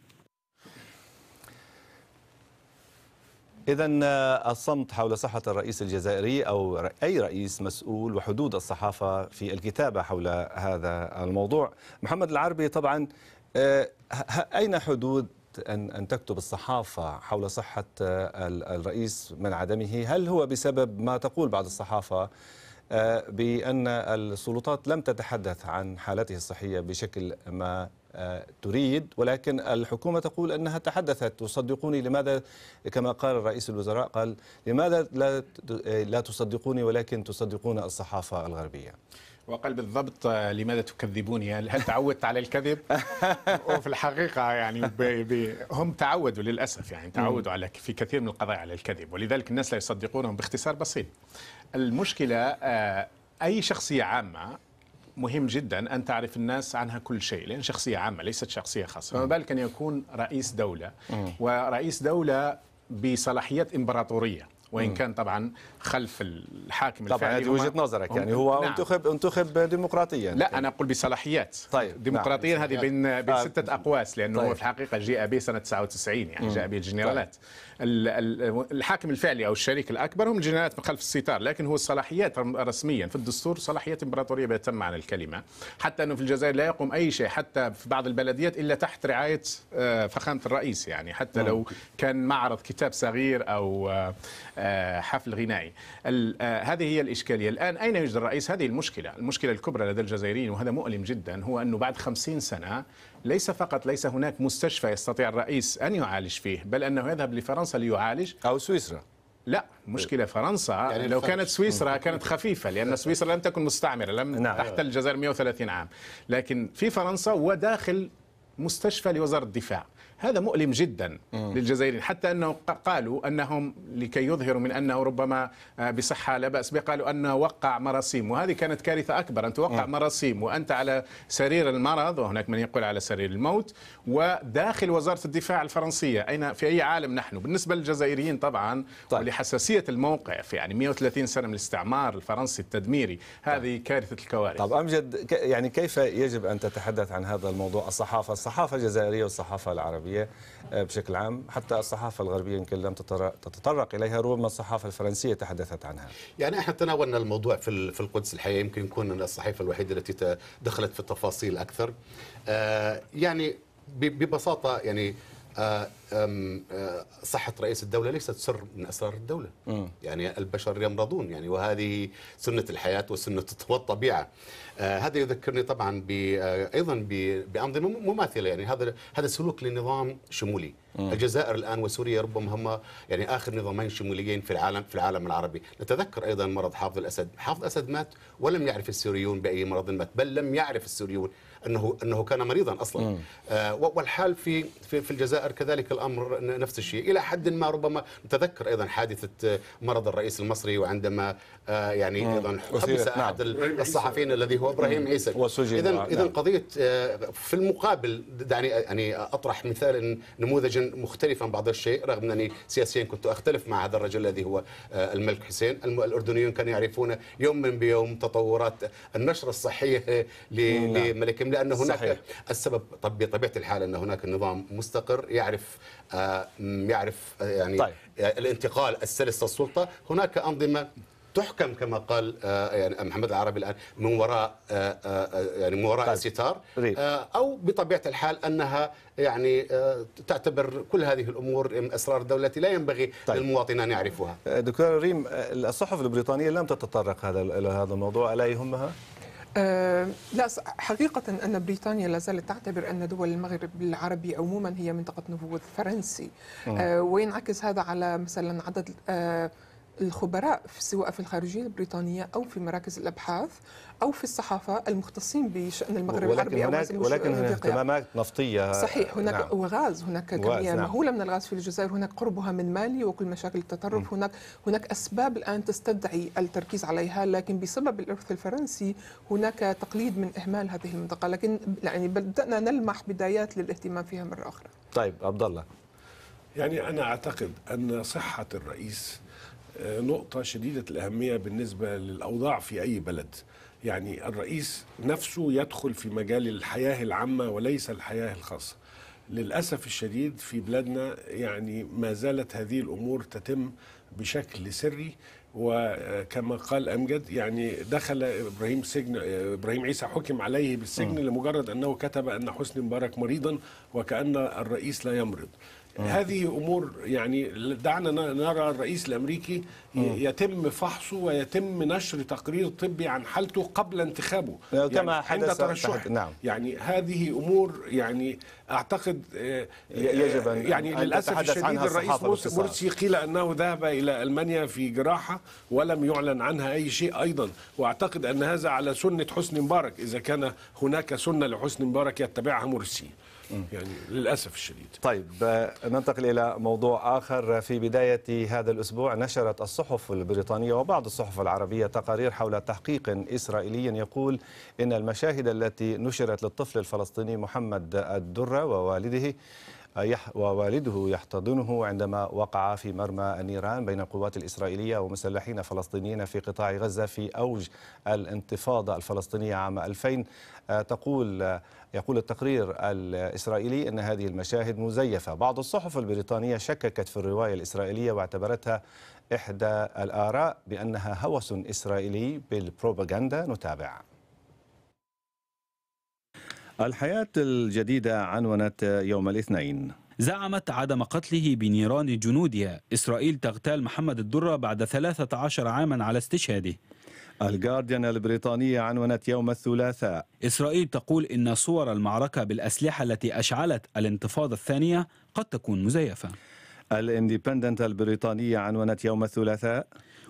إذا آه، الصمت حول صحة الرئيس الجزائري أو أي رئيس مسؤول وحدود الصحافة في الكتابة حول هذا الموضوع محمد العربي طبعا آه، أين حدود أن أن تكتب الصحافة حول صحة آه، الرئيس من عدمه هل هو بسبب ما تقول بعض الصحافة بأن السلطات لم تتحدث عن حالته الصحية بشكل ما آه، تريد ولكن الحكومة تقول أنها تحدثت تصدقوني لماذا كما قال رئيس الوزراء قال لماذا لا لا تصدقوني ولكن تصدقون الصحافة الغربية وقال بالضبط آه، لماذا تكذبوني هل تعودت على الكذب وفي الحقيقة يعني هم تعودوا للأسف يعني تعودوا على في كثير من القضايا على الكذب ولذلك الناس لا يصدقونهم باختصار بسيط المشكلة آه، أي شخصية عامة مهم جدا أن تعرف الناس عنها كل شيء لأن شخصية عامة ليست شخصية خاصة فما بالك أن يكون رئيس دولة ورئيس دولة بصلاحيات إمبراطورية وان كان طبعا خلف الحاكم طبعا هذه وجهه نظرك يعني هو نعم. انتخب انتخب ديمقراطيا لا انا اقول بصلاحيات طيب نعم. ديمقراطيا نعم. هذه بين بين آه. سته اقواس لانه طيب. في الحقيقه جاء به سنه 99 يعني جاء به الجنرالات طيب. الحاكم الفعلي او الشريك الاكبر هم الجنرالات من خلف الستار لكن هو الصلاحيات رسميا في الدستور صلاحيات امبراطوريه بيتم عن الكلمه حتى انه في الجزائر لا يقوم اي شيء حتى في بعض البلديات الا تحت رعايه آه، فخامه الرئيس يعني حتى لو كان معرض كتاب صغير او آه، آه، حفل غنائي هذه هي الاشكاليه الان اين يوجد الرئيس هذه المشكله المشكله الكبرى لدى الجزائريين وهذا مؤلم جدا هو انه بعد خمسين سنه ليس فقط ليس هناك مستشفى يستطيع الرئيس أن يعالج فيه بل أنه يذهب لفرنسا ليعالج أو سويسرا لا مشكلة فرنسا يعني لو كانت سويسرا كانت خفيفة لأن سويسرا لم تكن مستعمرة لم نعم. تحتل الجزائر 130 عام لكن في فرنسا وداخل مستشفى لوزارة الدفاع هذا مؤلم جدا للجزائريين حتى أنه قالوا أنهم لكي يظهروا من أنه ربما آه، بصحة لا بأس به قالوا أنه وقع مراسيم وهذه كانت كارثة أكبر أن توقع مراسيم وأنت على سرير المرض وهناك من يقول على سرير الموت وداخل وزارة الدفاع الفرنسية أين في أي عالم نحن بالنسبة للجزائريين طبعا طيب. ولحساسية الموقف يعني 130 سنة من الاستعمار الفرنسي التدميري هذه طيب. كارثة الكوارث طب أمجد يعني كيف يجب أن تتحدث عن هذا الموضوع الصحافة الصحافة الجزائرية والصحافة العربية العربية آه، بشكل عام حتى الصحافة الغربية يمكن لم تتطرق إليها ربما الصحافة الفرنسية تحدثت عنها يعني احنا تناولنا الموضوع في في القدس الحقيقة يمكن نكون الصحيفة الوحيدة التي دخلت في التفاصيل أكثر آه، يعني ببساطة يعني آه، آه، صحة رئيس الدولة ليست سر من أسرار الدولة يعني البشر يمرضون يعني وهذه سنة الحياة وسنة الطبيعة آه، هذا يذكرني طبعا أيضا بأنظمة مماثلة يعني هذا هذا سلوك لنظام شمولي الجزائر الآن وسوريا ربما هما يعني آخر نظامين شموليين في العالم في العالم العربي نتذكر أيضا مرض حافظ الأسد حافظ الأسد مات ولم يعرف السوريون بأي مرض مات بل لم يعرف السوريون انه انه كان مريضا اصلا آه والحال في, في في الجزائر كذلك الامر نفس الشيء الى حد ما ربما نتذكر ايضا حادثه آه، مرض الرئيس المصري وعندما آه يعني مم. ايضا حبس نعم. احد الصحفيين الذي هو ابراهيم عيسى اذا نعم. اذا قضيه آه، في المقابل دعني يعني اطرح مثالا نموذجا مختلفا بعض الشيء رغم انني سياسيا كنت اختلف مع هذا الرجل الذي هو آه، الملك حسين الاردنيون كانوا يعرفون يوما بيوم تطورات النشره الصحيه نعم. لملك الحاكم لان هناك صحيح. السبب طب بطبيعه الحال ان هناك نظام مستقر يعرف آه يعرف آه، يعني طيب. آه، الانتقال السلس للسلطه هناك انظمه تحكم كما قال آه، يعني محمد العربي الان من وراء يعني من وراء طيب. الستار طيب. او بطبيعه الحال انها يعني تعتبر كل هذه الامور اسرار الدوله لا ينبغي طيب. للمواطن ان يعرفها دكتور ريم الصحف البريطانيه لم تتطرق هذا هذا الموضوع الا يهمها؟ آه، لا حقيقة أن بريطانيا لا زالت تعتبر أن دول المغرب العربي عموما هي منطقة نفوذ فرنسي آه. آه، وينعكس هذا على مثلا عدد أه الخبراء سواء في الخارجيه البريطانيه او في مراكز الابحاث او في الصحافه المختصين بشان المغرب ولكن العربي هناك ولكن هناك اهتمامات نفطيه صحيح هناك نعم. وغاز هناك كميه نعم. مهوله من الغاز في الجزائر هناك قربها من مالي وكل مشاكل التطرف م. هناك هناك اسباب الان تستدعي التركيز عليها لكن بسبب الارث الفرنسي هناك تقليد من اهمال هذه المنطقه لكن يعني بدانا نلمح بدايات للاهتمام فيها مره اخرى طيب عبد الله يعني انا اعتقد ان صحه الرئيس آه، نقطة شديدة الأهمية بالنسبة للأوضاع في أي بلد يعني الرئيس نفسه يدخل في مجال الحياة العامة وليس الحياة الخاصة للأسف الشديد في بلادنا يعني ما زالت هذه الأمور تتم بشكل سري وكما قال امجد يعني دخل ابراهيم سجن ابراهيم عيسى حكم عليه بالسجن لمجرد انه كتب ان حسني مبارك مريضا وكان الرئيس لا يمرض هذه امور يعني دعنا نرى الرئيس الامريكي يتم فحصه ويتم نشر تقرير طبي عن حالته قبل انتخابه آه، كما يعني عند ترشحه نعم. يعني هذه امور يعني اعتقد آه، آه، يجب ان يعني أن للاسف الشديد الرئيس مرسي قيل انه ذهب الى المانيا في جراحه ولم يعلن عنها اي شيء ايضا واعتقد ان هذا على سنه حسني مبارك اذا كان هناك سنه لحسني مبارك يتبعها مرسي يعني للاسف الشديد. طيب آه، ننتقل الى موضوع اخر في بدايه هذا الاسبوع نشرت الصحف البريطانيه وبعض الصحف العربيه تقارير حول تحقيق اسرائيلي يقول ان المشاهد التي نشرت للطفل الفلسطيني محمد الدره ووالده ووالده يحتضنه عندما وقع في مرمى النيران بين القوات الإسرائيلية ومسلحين فلسطينيين في قطاع غزة في أوج الانتفاضة الفلسطينية عام 2000 آه، تقول آه، يقول التقرير الإسرائيلي أن هذه المشاهد مزيفة بعض الصحف البريطانية شككت في الرواية الإسرائيلية واعتبرتها إحدى الآراء بأنها هوس إسرائيلي بالبروباغندا نتابع الحياة الجديدة عنونت يوم الاثنين زعمت عدم قتله بنيران جنودها إسرائيل تغتال محمد الدرة بعد 13 عاما على استشهاده الجارديان البريطانية عنونت يوم الثلاثاء إسرائيل تقول إن صور المعركة بالأسلحة التي أشعلت الانتفاضة الثانية قد تكون مزيفة الاندبندنت البريطانية عنونت يوم الثلاثاء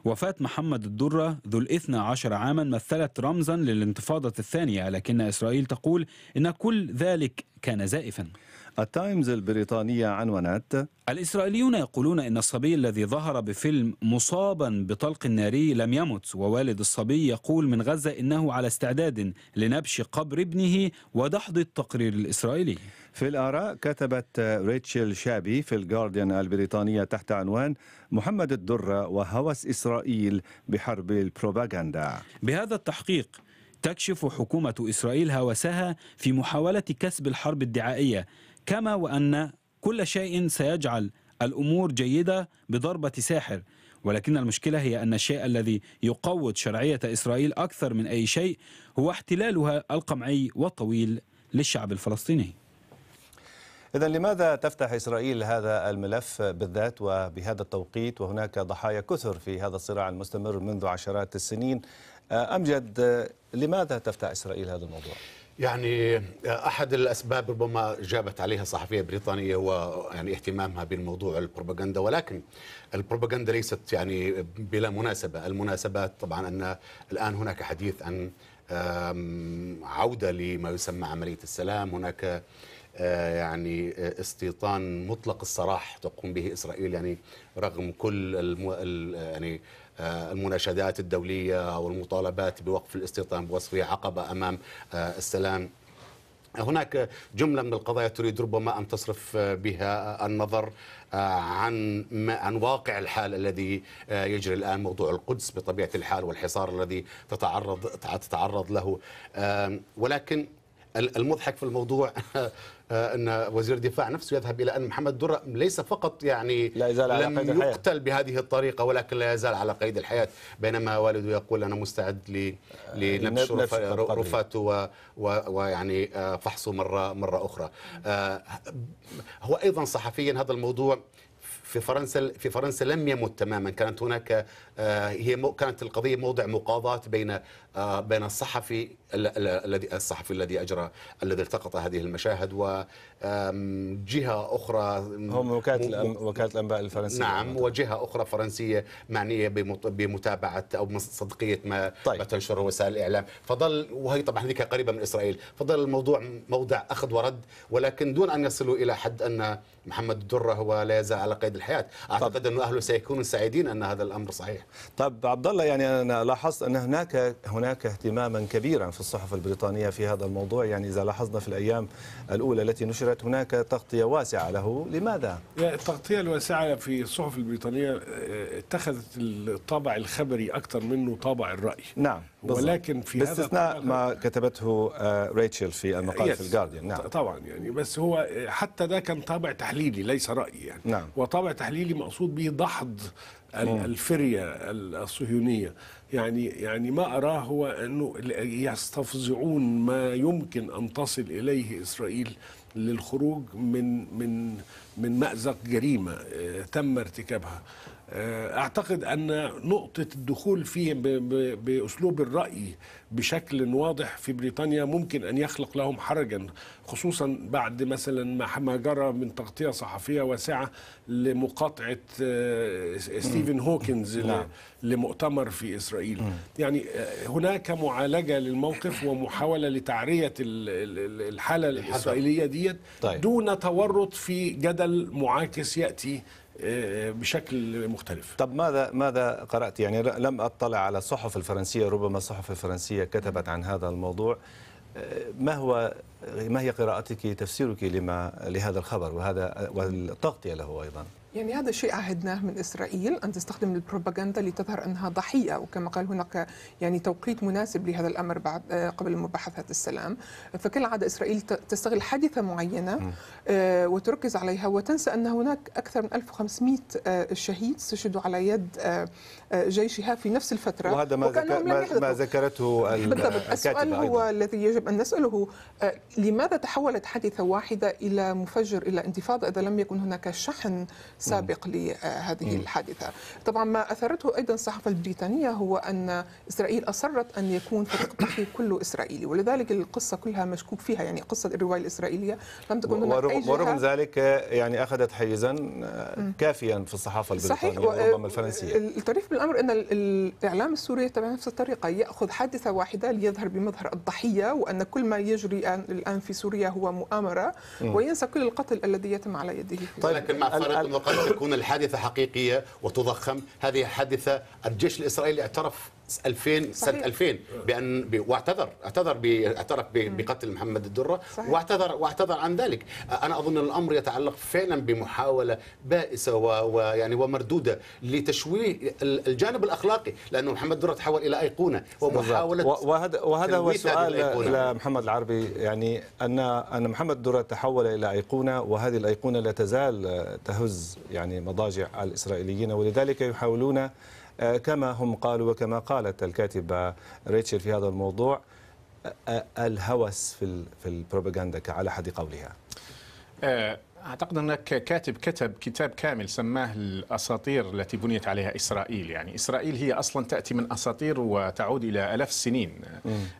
وفاة محمد الدرة ذو الاثنى عشر عاما مثلت رمزا للانتفاضة الثانية لكن إسرائيل تقول إن كل ذلك كان زائفا التايمز البريطانية عنونت الإسرائيليون يقولون إن الصبي الذي ظهر بفيلم مصابا بطلق ناري لم يمت ووالد الصبي يقول من غزة إنه على استعداد لنبش قبر ابنه ودحض التقرير الإسرائيلي في الآراء كتبت ريتشل شابي في الجارديان البريطانية تحت عنوان محمد الدرة وهوس إسرائيل بحرب البروباغندا بهذا التحقيق تكشف حكومة إسرائيل هوسها في محاولة كسب الحرب الدعائية كما وأن كل شيء سيجعل الأمور جيدة بضربة ساحر ولكن المشكلة هي أن الشيء الذي يقوض شرعية إسرائيل أكثر من أي شيء هو احتلالها القمعي والطويل للشعب الفلسطيني إذا لماذا تفتح إسرائيل هذا الملف بالذات وبهذا التوقيت وهناك ضحايا كثر في هذا الصراع المستمر منذ عشرات السنين آه، أمجد آه، لماذا تفتح إسرائيل هذا الموضوع؟ يعني آه، احد الاسباب ربما جابت عليها صحفيه بريطانيه هو يعني اهتمامها بالموضوع البروباغندا ولكن البروباغندا ليست يعني بلا مناسبه، المناسبات طبعا ان الان هناك حديث عن عوده لما يسمى عمليه السلام، هناك آه، يعني آه، استيطان مطلق السراح تقوم به اسرائيل يعني رغم كل المو... يعني آه، المناشدات الدوليه والمطالبات بوقف الاستيطان بوصفه عقبه امام السلام هناك جمله من القضايا تريد ربما ان تصرف بها النظر عن عن واقع الحال الذي يجري الان موضوع القدس بطبيعه الحال والحصار الذي تتعرض تتعرض له ولكن المضحك في الموضوع آه، ان وزير الدفاع نفسه يذهب الى ان محمد درة ليس فقط يعني لا يزال على لم قيد الحياة. يقتل بهذه الطريقه ولكن لا يزال على قيد الحياه بينما والده يقول انا مستعد آه، لنبش رفاته ويعني آه، فحصه مره مره اخرى هو ايضا صحفيا هذا الموضوع في فرنسا في فرنسا لم يمت تماما كانت هناك هي كانت القضيه موضع مقاضاه بين بين الصحفي الذي الصحفي الذي اجرى الذي التقط هذه المشاهد وجهه اخرى هم وكاله وكاله الانباء الفرنسيه نعم وجهه اخرى فرنسيه معنيه بمتابعه او صدقيه ما, طيب. تنشره وسائل الاعلام فظل وهي طبعا هذيك قريبه من اسرائيل فظل الموضوع موضع اخذ ورد ولكن دون ان يصلوا الى حد ان محمد الدره هو لا يزال على قيد الحياه اعتقد طب. ان اهله سيكونوا سعيدين ان هذا الامر صحيح طب عبد الله يعني انا لاحظت ان هناك هناك هناك اهتماما كبيرا في الصحف البريطانية في هذا الموضوع يعني إذا لاحظنا في الأيام الأولى التي نشرت هناك تغطية واسعة له لماذا؟ التغطية الواسعة في الصحف البريطانية آه، اتخذت الطابع الخبري أكثر منه طابع الرأي نعم بالضبط. ولكن في باستثناء ما كتبته آه، ريتشل في المقال في الجارديان نعم طبعا يعني بس هو آه، حتى ده كان طابع تحليلي ليس رأي يعني نعم. وطابع تحليلي مقصود به دحض الفرية الصهيونية يعني يعني ما اراه هو انه يستفزعون ما يمكن ان تصل اليه اسرائيل للخروج من من من مازق جريمه آه، تم ارتكابها آه، اعتقد ان نقطه الدخول فيه باسلوب الراي بشكل واضح في بريطانيا ممكن ان يخلق لهم حرجا خصوصا بعد مثلا ما جرى من تغطيه صحفيه واسعه لمقاطعه آه، ستيفن هوكنز نعم. لمؤتمر في اسرائيل يعني آه، هناك معالجه للموقف ومحاوله لتعريه الحاله الاسرائيليه ديت طيب. دون تورط في جدل معاكس ياتي بشكل مختلف طب ماذا ماذا قرات يعني لم اطلع على الصحف الفرنسيه ربما الصحف الفرنسيه كتبت عن هذا الموضوع أه، ما هو ما هي قراءتك تفسيرك لما لهذا الخبر وهذا والتغطيه له ايضا يعني هذا شيء عهدناه من اسرائيل ان تستخدم البروباغندا لتظهر انها ضحيه وكما قال هناك يعني توقيت مناسب لهذا الامر بعد آه، قبل مباحثات السلام فكالعاده اسرائيل تستغل حادثه معينه آه، وتركز عليها وتنسى ان هناك اكثر من 1500 شهيد استشهدوا على يد آه، جيشها في نفس الفتره وهذا ما, ذكر ما, ما ذكرته الكاتبه السؤال هو الذي يجب ان نساله لماذا تحولت حادثه واحده الى مفجر الى انتفاضه اذا لم يكن هناك شحن سابق لهذه الحادثة طبعا ما أثرته أيضا الصحافة البريطانية هو أن إسرائيل أصرت أن يكون في كل كله إسرائيلي ولذلك القصة كلها مشكوك فيها يعني قصة الرواية الإسرائيلية لم تكن هناك ورغم, أي جهة ورغم ذلك يعني أخذت حيزا آه، كافيا في الصحافة البريطانية وربما الفرنسية الطريف بالأمر أن الإعلام السوري تبع نفس الطريقة يأخذ حادثة واحدة ليظهر بمظهر الضحية وأن كل ما يجري الآن في سوريا هو مؤامرة وينسى كل القتل الذي يتم على يده طيب لكن مع قد تكون الحادثة حقيقية وتضخم هذه حادثة الجيش الإسرائيلي اعترف 2000 سنه 2000 بان واعتذر اعتذر اعترف بقتل محمد الدره صحيح. واعتذر واعتذر عن ذلك انا اظن الامر يتعلق فعلا بمحاوله بائسه ويعني ومردوده لتشويه الجانب الاخلاقي لانه محمد الدره تحول الى ايقونه ومحاوله وهذا وهذا هو السؤال لمحمد العربي يعني ان ان محمد الدره تحول الى ايقونه وهذه الايقونه لا تزال تهز يعني مضاجع الاسرائيليين ولذلك يحاولون آه، كما هم قالوا وكما قالت الكاتبة ريتشل في هذا الموضوع آه، آه، الهوس في في البروباغندا على حد قولها اعتقد انك كاتب كتب كتاب كامل سماه الاساطير التي بنيت عليها اسرائيل، يعني اسرائيل هي اصلا تاتي من اساطير وتعود الى الاف السنين.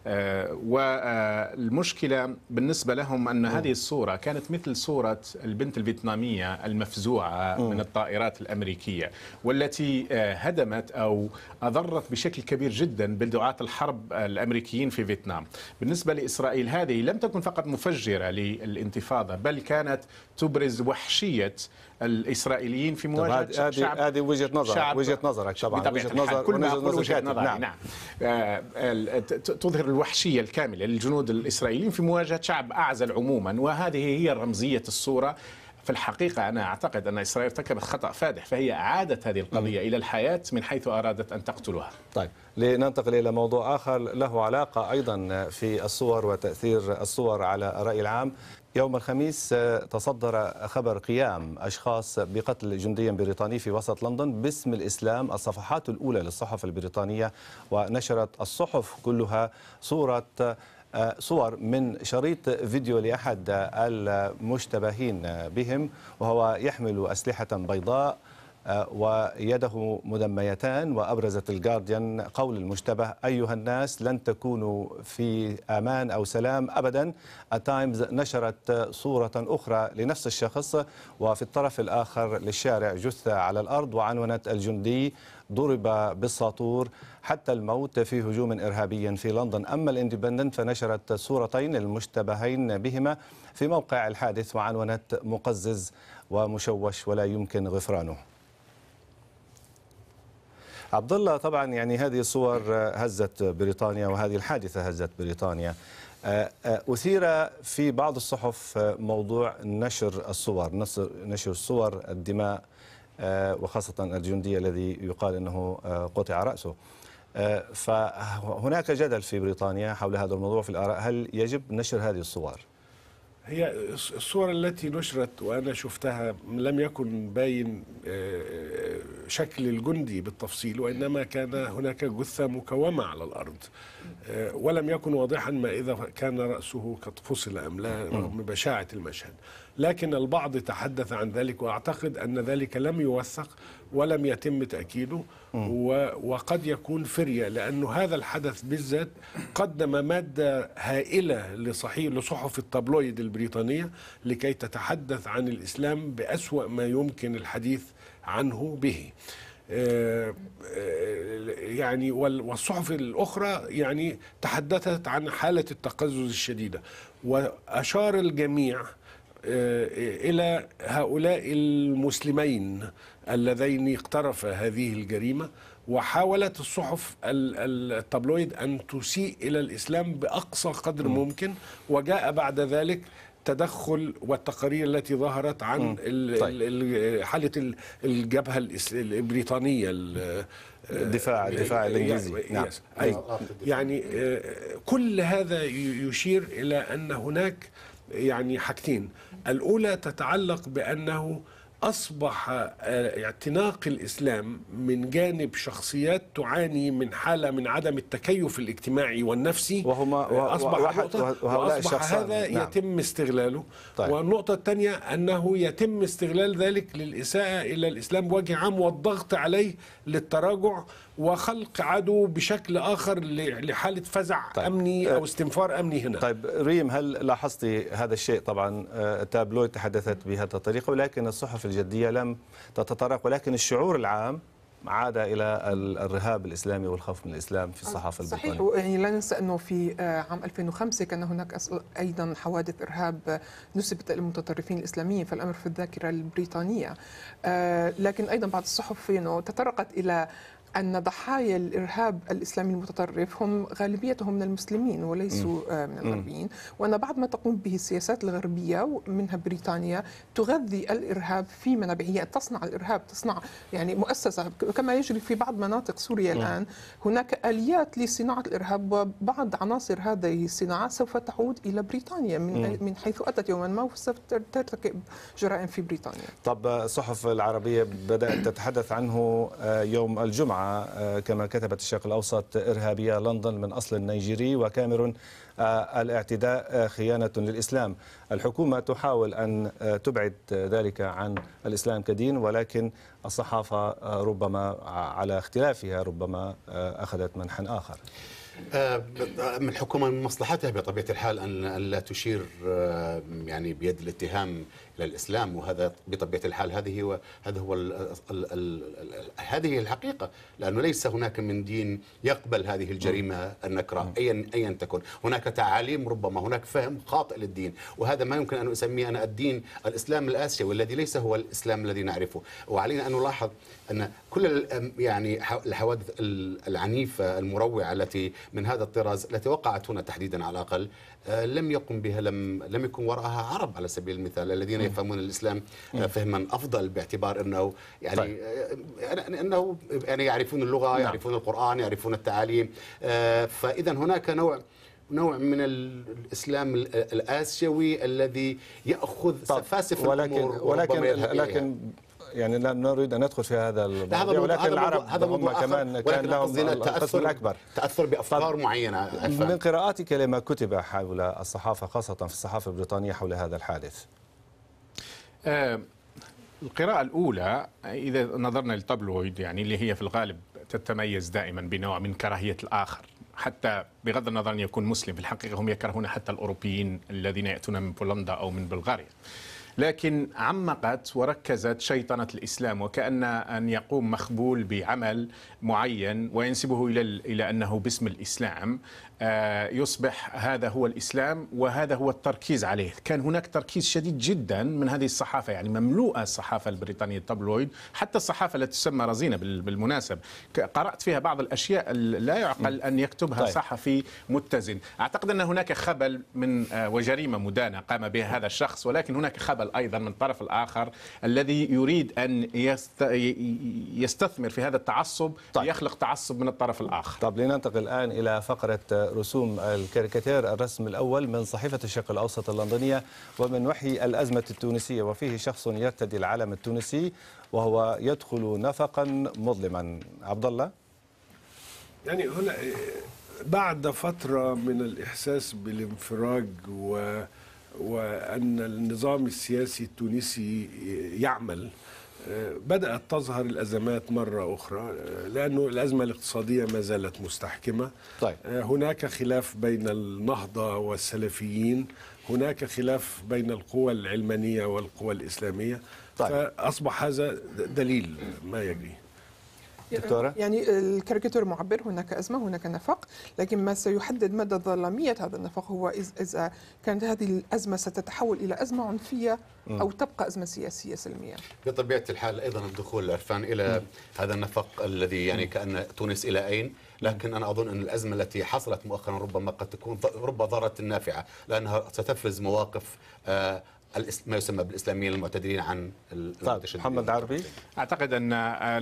آه والمشكله بالنسبه لهم ان م. هذه الصوره كانت مثل صوره البنت الفيتناميه المفزوعه م. من الطائرات الامريكيه، والتي آه، هدمت او اضرت بشكل كبير جدا بالدعاة الحرب الامريكيين في فيتنام. بالنسبه لاسرائيل هذه لم تكن فقط مفجره للانتفاضه بل كانت تبرز وحشيه الاسرائيليين في مواجهه شعب هذه وجهه نظر وجهه نظرك طبعا وجهه نظر كل ما أقول وجهه نظر نعم, نعم. آه تظهر الوحشيه الكامله للجنود الاسرائيليين في مواجهه شعب اعزل عموما وهذه هي رمزيه الصوره في الحقيقة أنا أعتقد أن إسرائيل ارتكبت خطأ فادح فهي أعادت هذه القضية إلى الحياة من حيث أرادت أن تقتلها طيب لننتقل إلى موضوع آخر له علاقة أيضا في الصور وتأثير الصور على الرأي العام يوم الخميس آه، تصدر خبر قيام أشخاص بقتل جندي بريطاني في وسط لندن باسم الإسلام الصفحات الأولى للصحف البريطانية ونشرت الصحف كلها صورة آه، صور من شريط فيديو لأحد المشتبهين بهم وهو يحمل أسلحة بيضاء ويده مدميتان وأبرزت الجارديان قول المشتبه أيها الناس لن تكونوا في أمان أو سلام أبدا التايمز نشرت صورة أخرى لنفس الشخص وفي الطرف الآخر للشارع جثة على الأرض وعنونت الجندي ضرب بالساطور حتى الموت في هجوم إرهابي في لندن أما الاندبندنت فنشرت صورتين المشتبهين بهما في موقع الحادث وعنونت مقزز ومشوش ولا يمكن غفرانه عبد الله طبعا يعني هذه الصور هزت بريطانيا وهذه الحادثه هزت بريطانيا آه، آه، أثير في بعض الصحف موضوع نشر الصور نشر صور الدماء آه، وخاصة الجندي الذي يقال أنه قطع رأسه فهناك جدل في بريطانيا حول هذا الموضوع في الآراء هل يجب نشر هذه الصور؟ هي الصور التي نشرت وانا شفتها لم يكن باين آه، آه، شكل الجندي بالتفصيل وانما كان هناك جثه مكومه على الارض آه، ولم يكن واضحا ما اذا كان راسه قد فصل ام لا رغم بشاعه المشهد لكن البعض تحدث عن ذلك واعتقد ان ذلك لم يوثق ولم يتم تأكيده وقد يكون فرية لأنه هذا الحدث بالذات قدم مادة هائلة لصحيح لصحف التابلويد البريطانية لكي تتحدث عن الإسلام بأسوأ ما يمكن الحديث عنه به آه، آه، يعني والصحف الأخرى يعني تحدثت عن حالة التقزز الشديدة وأشار الجميع آه، إلى هؤلاء المسلمين اللذين اقترفا هذه الجريمة وحاولت الصحف التابلويد أن تسيء إلى الإسلام بأقصى قدر ممكن وجاء بعد ذلك تدخل والتقارير التي ظهرت عن طيب. حالة الجبهة البريطانية الدفاع الدفاع الانجليزي يعني نعم. آه، آه، يعني, يعني كل هذا يشير الى ان هناك يعني حاجتين الاولى تتعلق بانه أصبح آه، اعتناق الإسلام من جانب شخصيات تعاني من حالة من عدم التكيف الاجتماعي والنفسي وهما أصبح, واحد وأصبح أصبح هذا نعم. يتم استغلاله طيب. والنقطة الثانية أنه يتم استغلال ذلك للإساءة إلى الإسلام بوجه عام والضغط عليه للتراجع وخلق عدو بشكل اخر لحاله فزع طيب. امني آه، او استنفار امني هنا. طيب ريم هل لاحظتي هذا الشيء طبعا آه، تابلويد تحدثت بهذه الطريقه ولكن الصحف الجديه لم تتطرق ولكن الشعور العام عاد الى الرهاب الاسلامي والخوف من الاسلام في الصحافه آه، البريطانيه. صحيح ويعني لا ننسى انه في عام 2005 كان هناك ايضا حوادث ارهاب نسبت للمتطرفين الاسلاميين فالامر في الذاكره البريطانيه لكن ايضا بعض الصحف تطرقت الى أن ضحايا الإرهاب الإسلامي المتطرف هم غالبيتهم من المسلمين وليسوا آه، من الغربيين وأن بعض ما تقوم به السياسات الغربية ومنها بريطانيا تغذي الإرهاب في منابعها يعني تصنع الإرهاب تصنع يعني مؤسسة كما يجري في بعض مناطق سوريا الآن هناك آليات لصناعة الإرهاب وبعض عناصر هذه الصناعة سوف تعود إلى بريطانيا من, من حيث أتت يوما ما وسوف ترتكب جرائم في بريطانيا طب آه، الصحف العربية بدأت تتحدث عنه آه، يوم الجمعة آه، كما كتبت الشرق الأوسط إرهابية لندن من أصل نيجيري وكاميرون آه، الاعتداء آه، خيانة للإسلام الحكومة تحاول أن تبعد ذلك عن الإسلام كدين ولكن الصحافة ربما على اختلافها ربما أخذت منحا آخر من الحكومة من مصلحتها بطبيعة الحال أن لا تشير يعني بيد الاتهام للإسلام وهذا بطبيعة الحال هذه هو هذا هو هذه الحقيقة لأنه ليس هناك من دين يقبل هذه الجريمة النكراء نعم. أيا أيا تكن هناك تعاليم ربما هناك فهم خاطئ للدين وهذا ما يمكن أن أسميه أنا الدين الإسلام الآسيوي والذي ليس هو الإسلام الذي نعرفه وعلينا أن نلاحظ أن كل يعني الحوادث العنيفة المروعة التي من هذا الطراز التي وقعت هنا تحديدا على الأقل آه، لم يقم بها لم لم يكن وراءها عرب على سبيل المثال الذين يفهمون الاسلام آه، فهما افضل باعتبار انه يعني طيب. آه، انه يعني يعرفون اللغه نعم. يعرفون القران يعرفون التعاليم فاذا هناك نوع نوع من الاسلام الاسيوي الذي ياخذ طب. سفاسف ولكن الامور ولكن لكن يعني لا نريد ان ندخل في هذا الموضوع ولكن العرب هذا هم كمان كان لهم تاثر الاكبر تاثر بافكار معينه أفهم. من قراءاتك لما كتب حول الصحافه خاصه في الصحافه البريطانيه حول هذا الحادث آه، القراءة الأولى إذا نظرنا للتابلويد يعني اللي هي في الغالب تتميز دائما بنوع من كراهية الآخر حتى بغض النظر أن يكون مسلم في الحقيقة هم يكرهون حتى الأوروبيين الذين يأتون من بولندا أو من بلغاريا لكن عمقت وركزت شيطنة الإسلام وكأن أن يقوم مخبول بعمل معين وينسبه إلى, إلى أنه باسم الإسلام آه، يصبح هذا هو الإسلام وهذا هو التركيز عليه كان هناك تركيز شديد جدا من هذه الصحافة يعني مملوءة الصحافة البريطانية التابلويد حتى الصحافة التي تسمى رزينة بالمناسبة قرأت فيها بعض الأشياء لا يعقل أن يكتبها طيب. صحفي متزن أعتقد أن هناك خبل من آه، وجريمة مدانة قام بها هذا الشخص ولكن هناك خبل ايضا من الطرف الاخر الذي يريد ان يستثمر في هذا التعصب طيب. يخلق تعصب من الطرف الاخر. طب لننتقل الان الى فقره رسوم الكاريكاتير الرسم الاول من صحيفه الشرق الاوسط اللندنيه ومن وحي الازمه التونسيه وفيه شخص يرتدي العلم التونسي وهو يدخل نفقا مظلما. عبد الله يعني هنا إيه، بعد فترة من الإحساس بالانفراج و وأن النظام السياسي التونسي يعمل آه، بدأت تظهر الأزمات مرة أخرى آه، لأنه الأزمة الاقتصادية ما زالت مستحكمة طيب. آه، هناك خلاف بين النهضة والسلفيين هناك خلاف بين القوى العلمانية والقوى الإسلامية طيب. فأصبح هذا دليل ما يجري دكتورة؟ يعني, يعني الكاريكاتور معبر هناك أزمة هناك نفق لكن ما سيحدد مدى ظلامية هذا النفق هو إذا كانت هذه الأزمة ستتحول إلى أزمة عنفية أو تبقى أزمة سياسية سلمية بطبيعة الحال أيضا الدخول العرفان إلى هذا النفق الذي يعني كأن تونس إلى أين لكن انا اظن ان الازمه التي حصلت مؤخرا ربما قد تكون رب ضاره نافعه لانها ستفرز مواقف آه، ما يسمى بالاسلاميين المعتدلين عن طيب محمد عربي اعتقد ان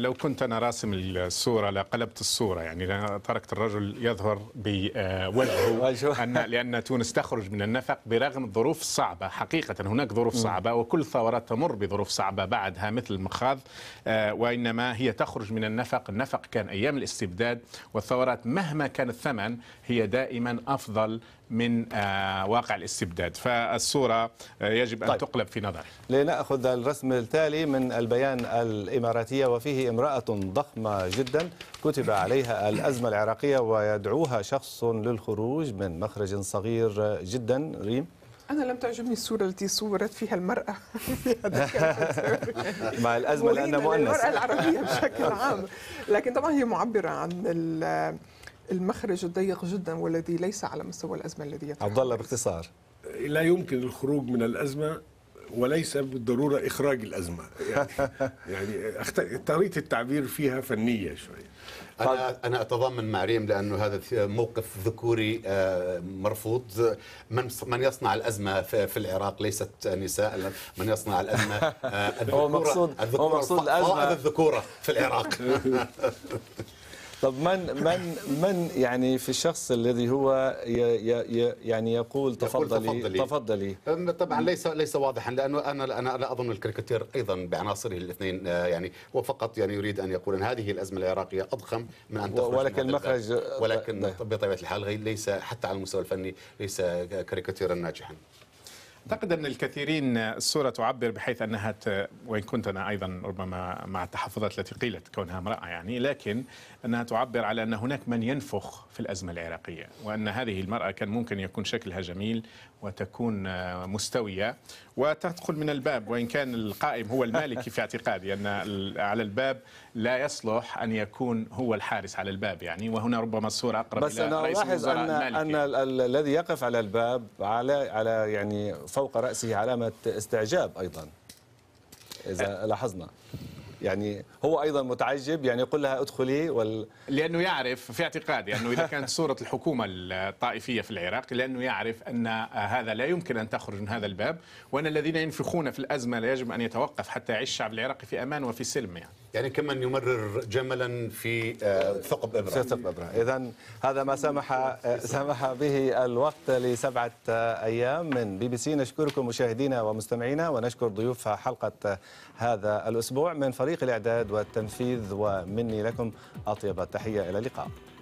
لو كنت انا راسم الصوره لقلبت الصوره يعني تركت الرجل يظهر بوجهه ان لان تونس تخرج من النفق برغم الظروف الصعبه حقيقه هناك ظروف صعبه وكل ثورات تمر بظروف صعبه بعدها مثل المخاض آه، وانما هي تخرج من النفق النفق كان ايام الاستبداد والثورات مهما كان الثمن هي دائما افضل من آه، واقع الاستبداد فالصورة آه، يجب أن طيب. تقلب في نظري لنأخذ الرسم التالي من البيان الإماراتية وفيه امرأة ضخمة جدا كتب عليها الأزمة العراقية ويدعوها شخص للخروج من مخرج صغير جدا ريم أنا لم تعجبني الصورة التي صورت فيها المرأة مع الأزمة لأنها مؤنث المرأة العربية بشكل عام لكن طبعا هي معبرة عن المخرج الضيق جدا والذي ليس على مستوى الأزمة الذي يتحدث عبد الله باختصار لا يمكن الخروج من الأزمة وليس بالضرورة إخراج الأزمة يعني, يعني طريقة التعبير فيها فنية شوية أنا أنا أتضامن مع ريم لأنه هذا موقف ذكوري آه، مرفوض من من يصنع الأزمة في العراق ليست نساء من يصنع الأزمة آه، الذكورة هو مقصود الذكورة الأزمة الذكورة في العراق طب من من من يعني في الشخص الذي هو ي ي يعني يقول تفضلي يقول تفضلي, تفضلي. طبعا ليس ليس واضحا لانه انا انا لا اظن الكريكاتير ايضا بعناصره الاثنين آه، يعني هو فقط يعني يريد ان يقول ان هذه الازمه العراقيه اضخم من ان تخرج ولكن المخرج ولكن بطبيعه الحال ليس حتى على المستوى الفني ليس كاريكاتيرا ناجحا أعتقد أن الكثيرين الصورة تعبر بحيث أنها ت... وإن كنت أنا أيضا ربما مع التحفظات التي قيلت كونها امرأة يعني لكن أنها تعبر على أن هناك من ينفخ في الأزمة العراقية وأن هذه المرأة كان ممكن يكون شكلها جميل وتكون آه، مستوية وتدخل من الباب وإن كان القائم هو المالكي في اعتقادي أن على الباب لا يصلح أن يكون هو الحارس على الباب يعني وهنا ربما الصورة أقرب بس إلى أنا رئيس ألاحظ أن, أن الذي يقف على الباب على على يعني فوق رأسه علامة استعجاب أيضا إذا لاحظنا يعني هو ايضا متعجب يعني يقول لها ادخلي وال... لانه يعرف في اعتقادي انه اذا كانت صوره الحكومه الطائفيه في العراق لانه يعرف ان هذا لا يمكن ان تخرج من هذا الباب وان الذين ينفخون في الازمه لا يجب ان يتوقف حتى يعيش الشعب العراقي في امان وفي سلم يعني يعني كمن يمرر جملا في آه، ثقب إبرة ثقب إبرة إذا هذا ما سمح آه، سمح به الوقت لسبعة آه، أيام من بي بي سي نشكركم مشاهدينا ومستمعينا ونشكر ضيوف حلقة هذا الأسبوع من فريق الإعداد والتنفيذ ومني لكم أطيب التحية إلى اللقاء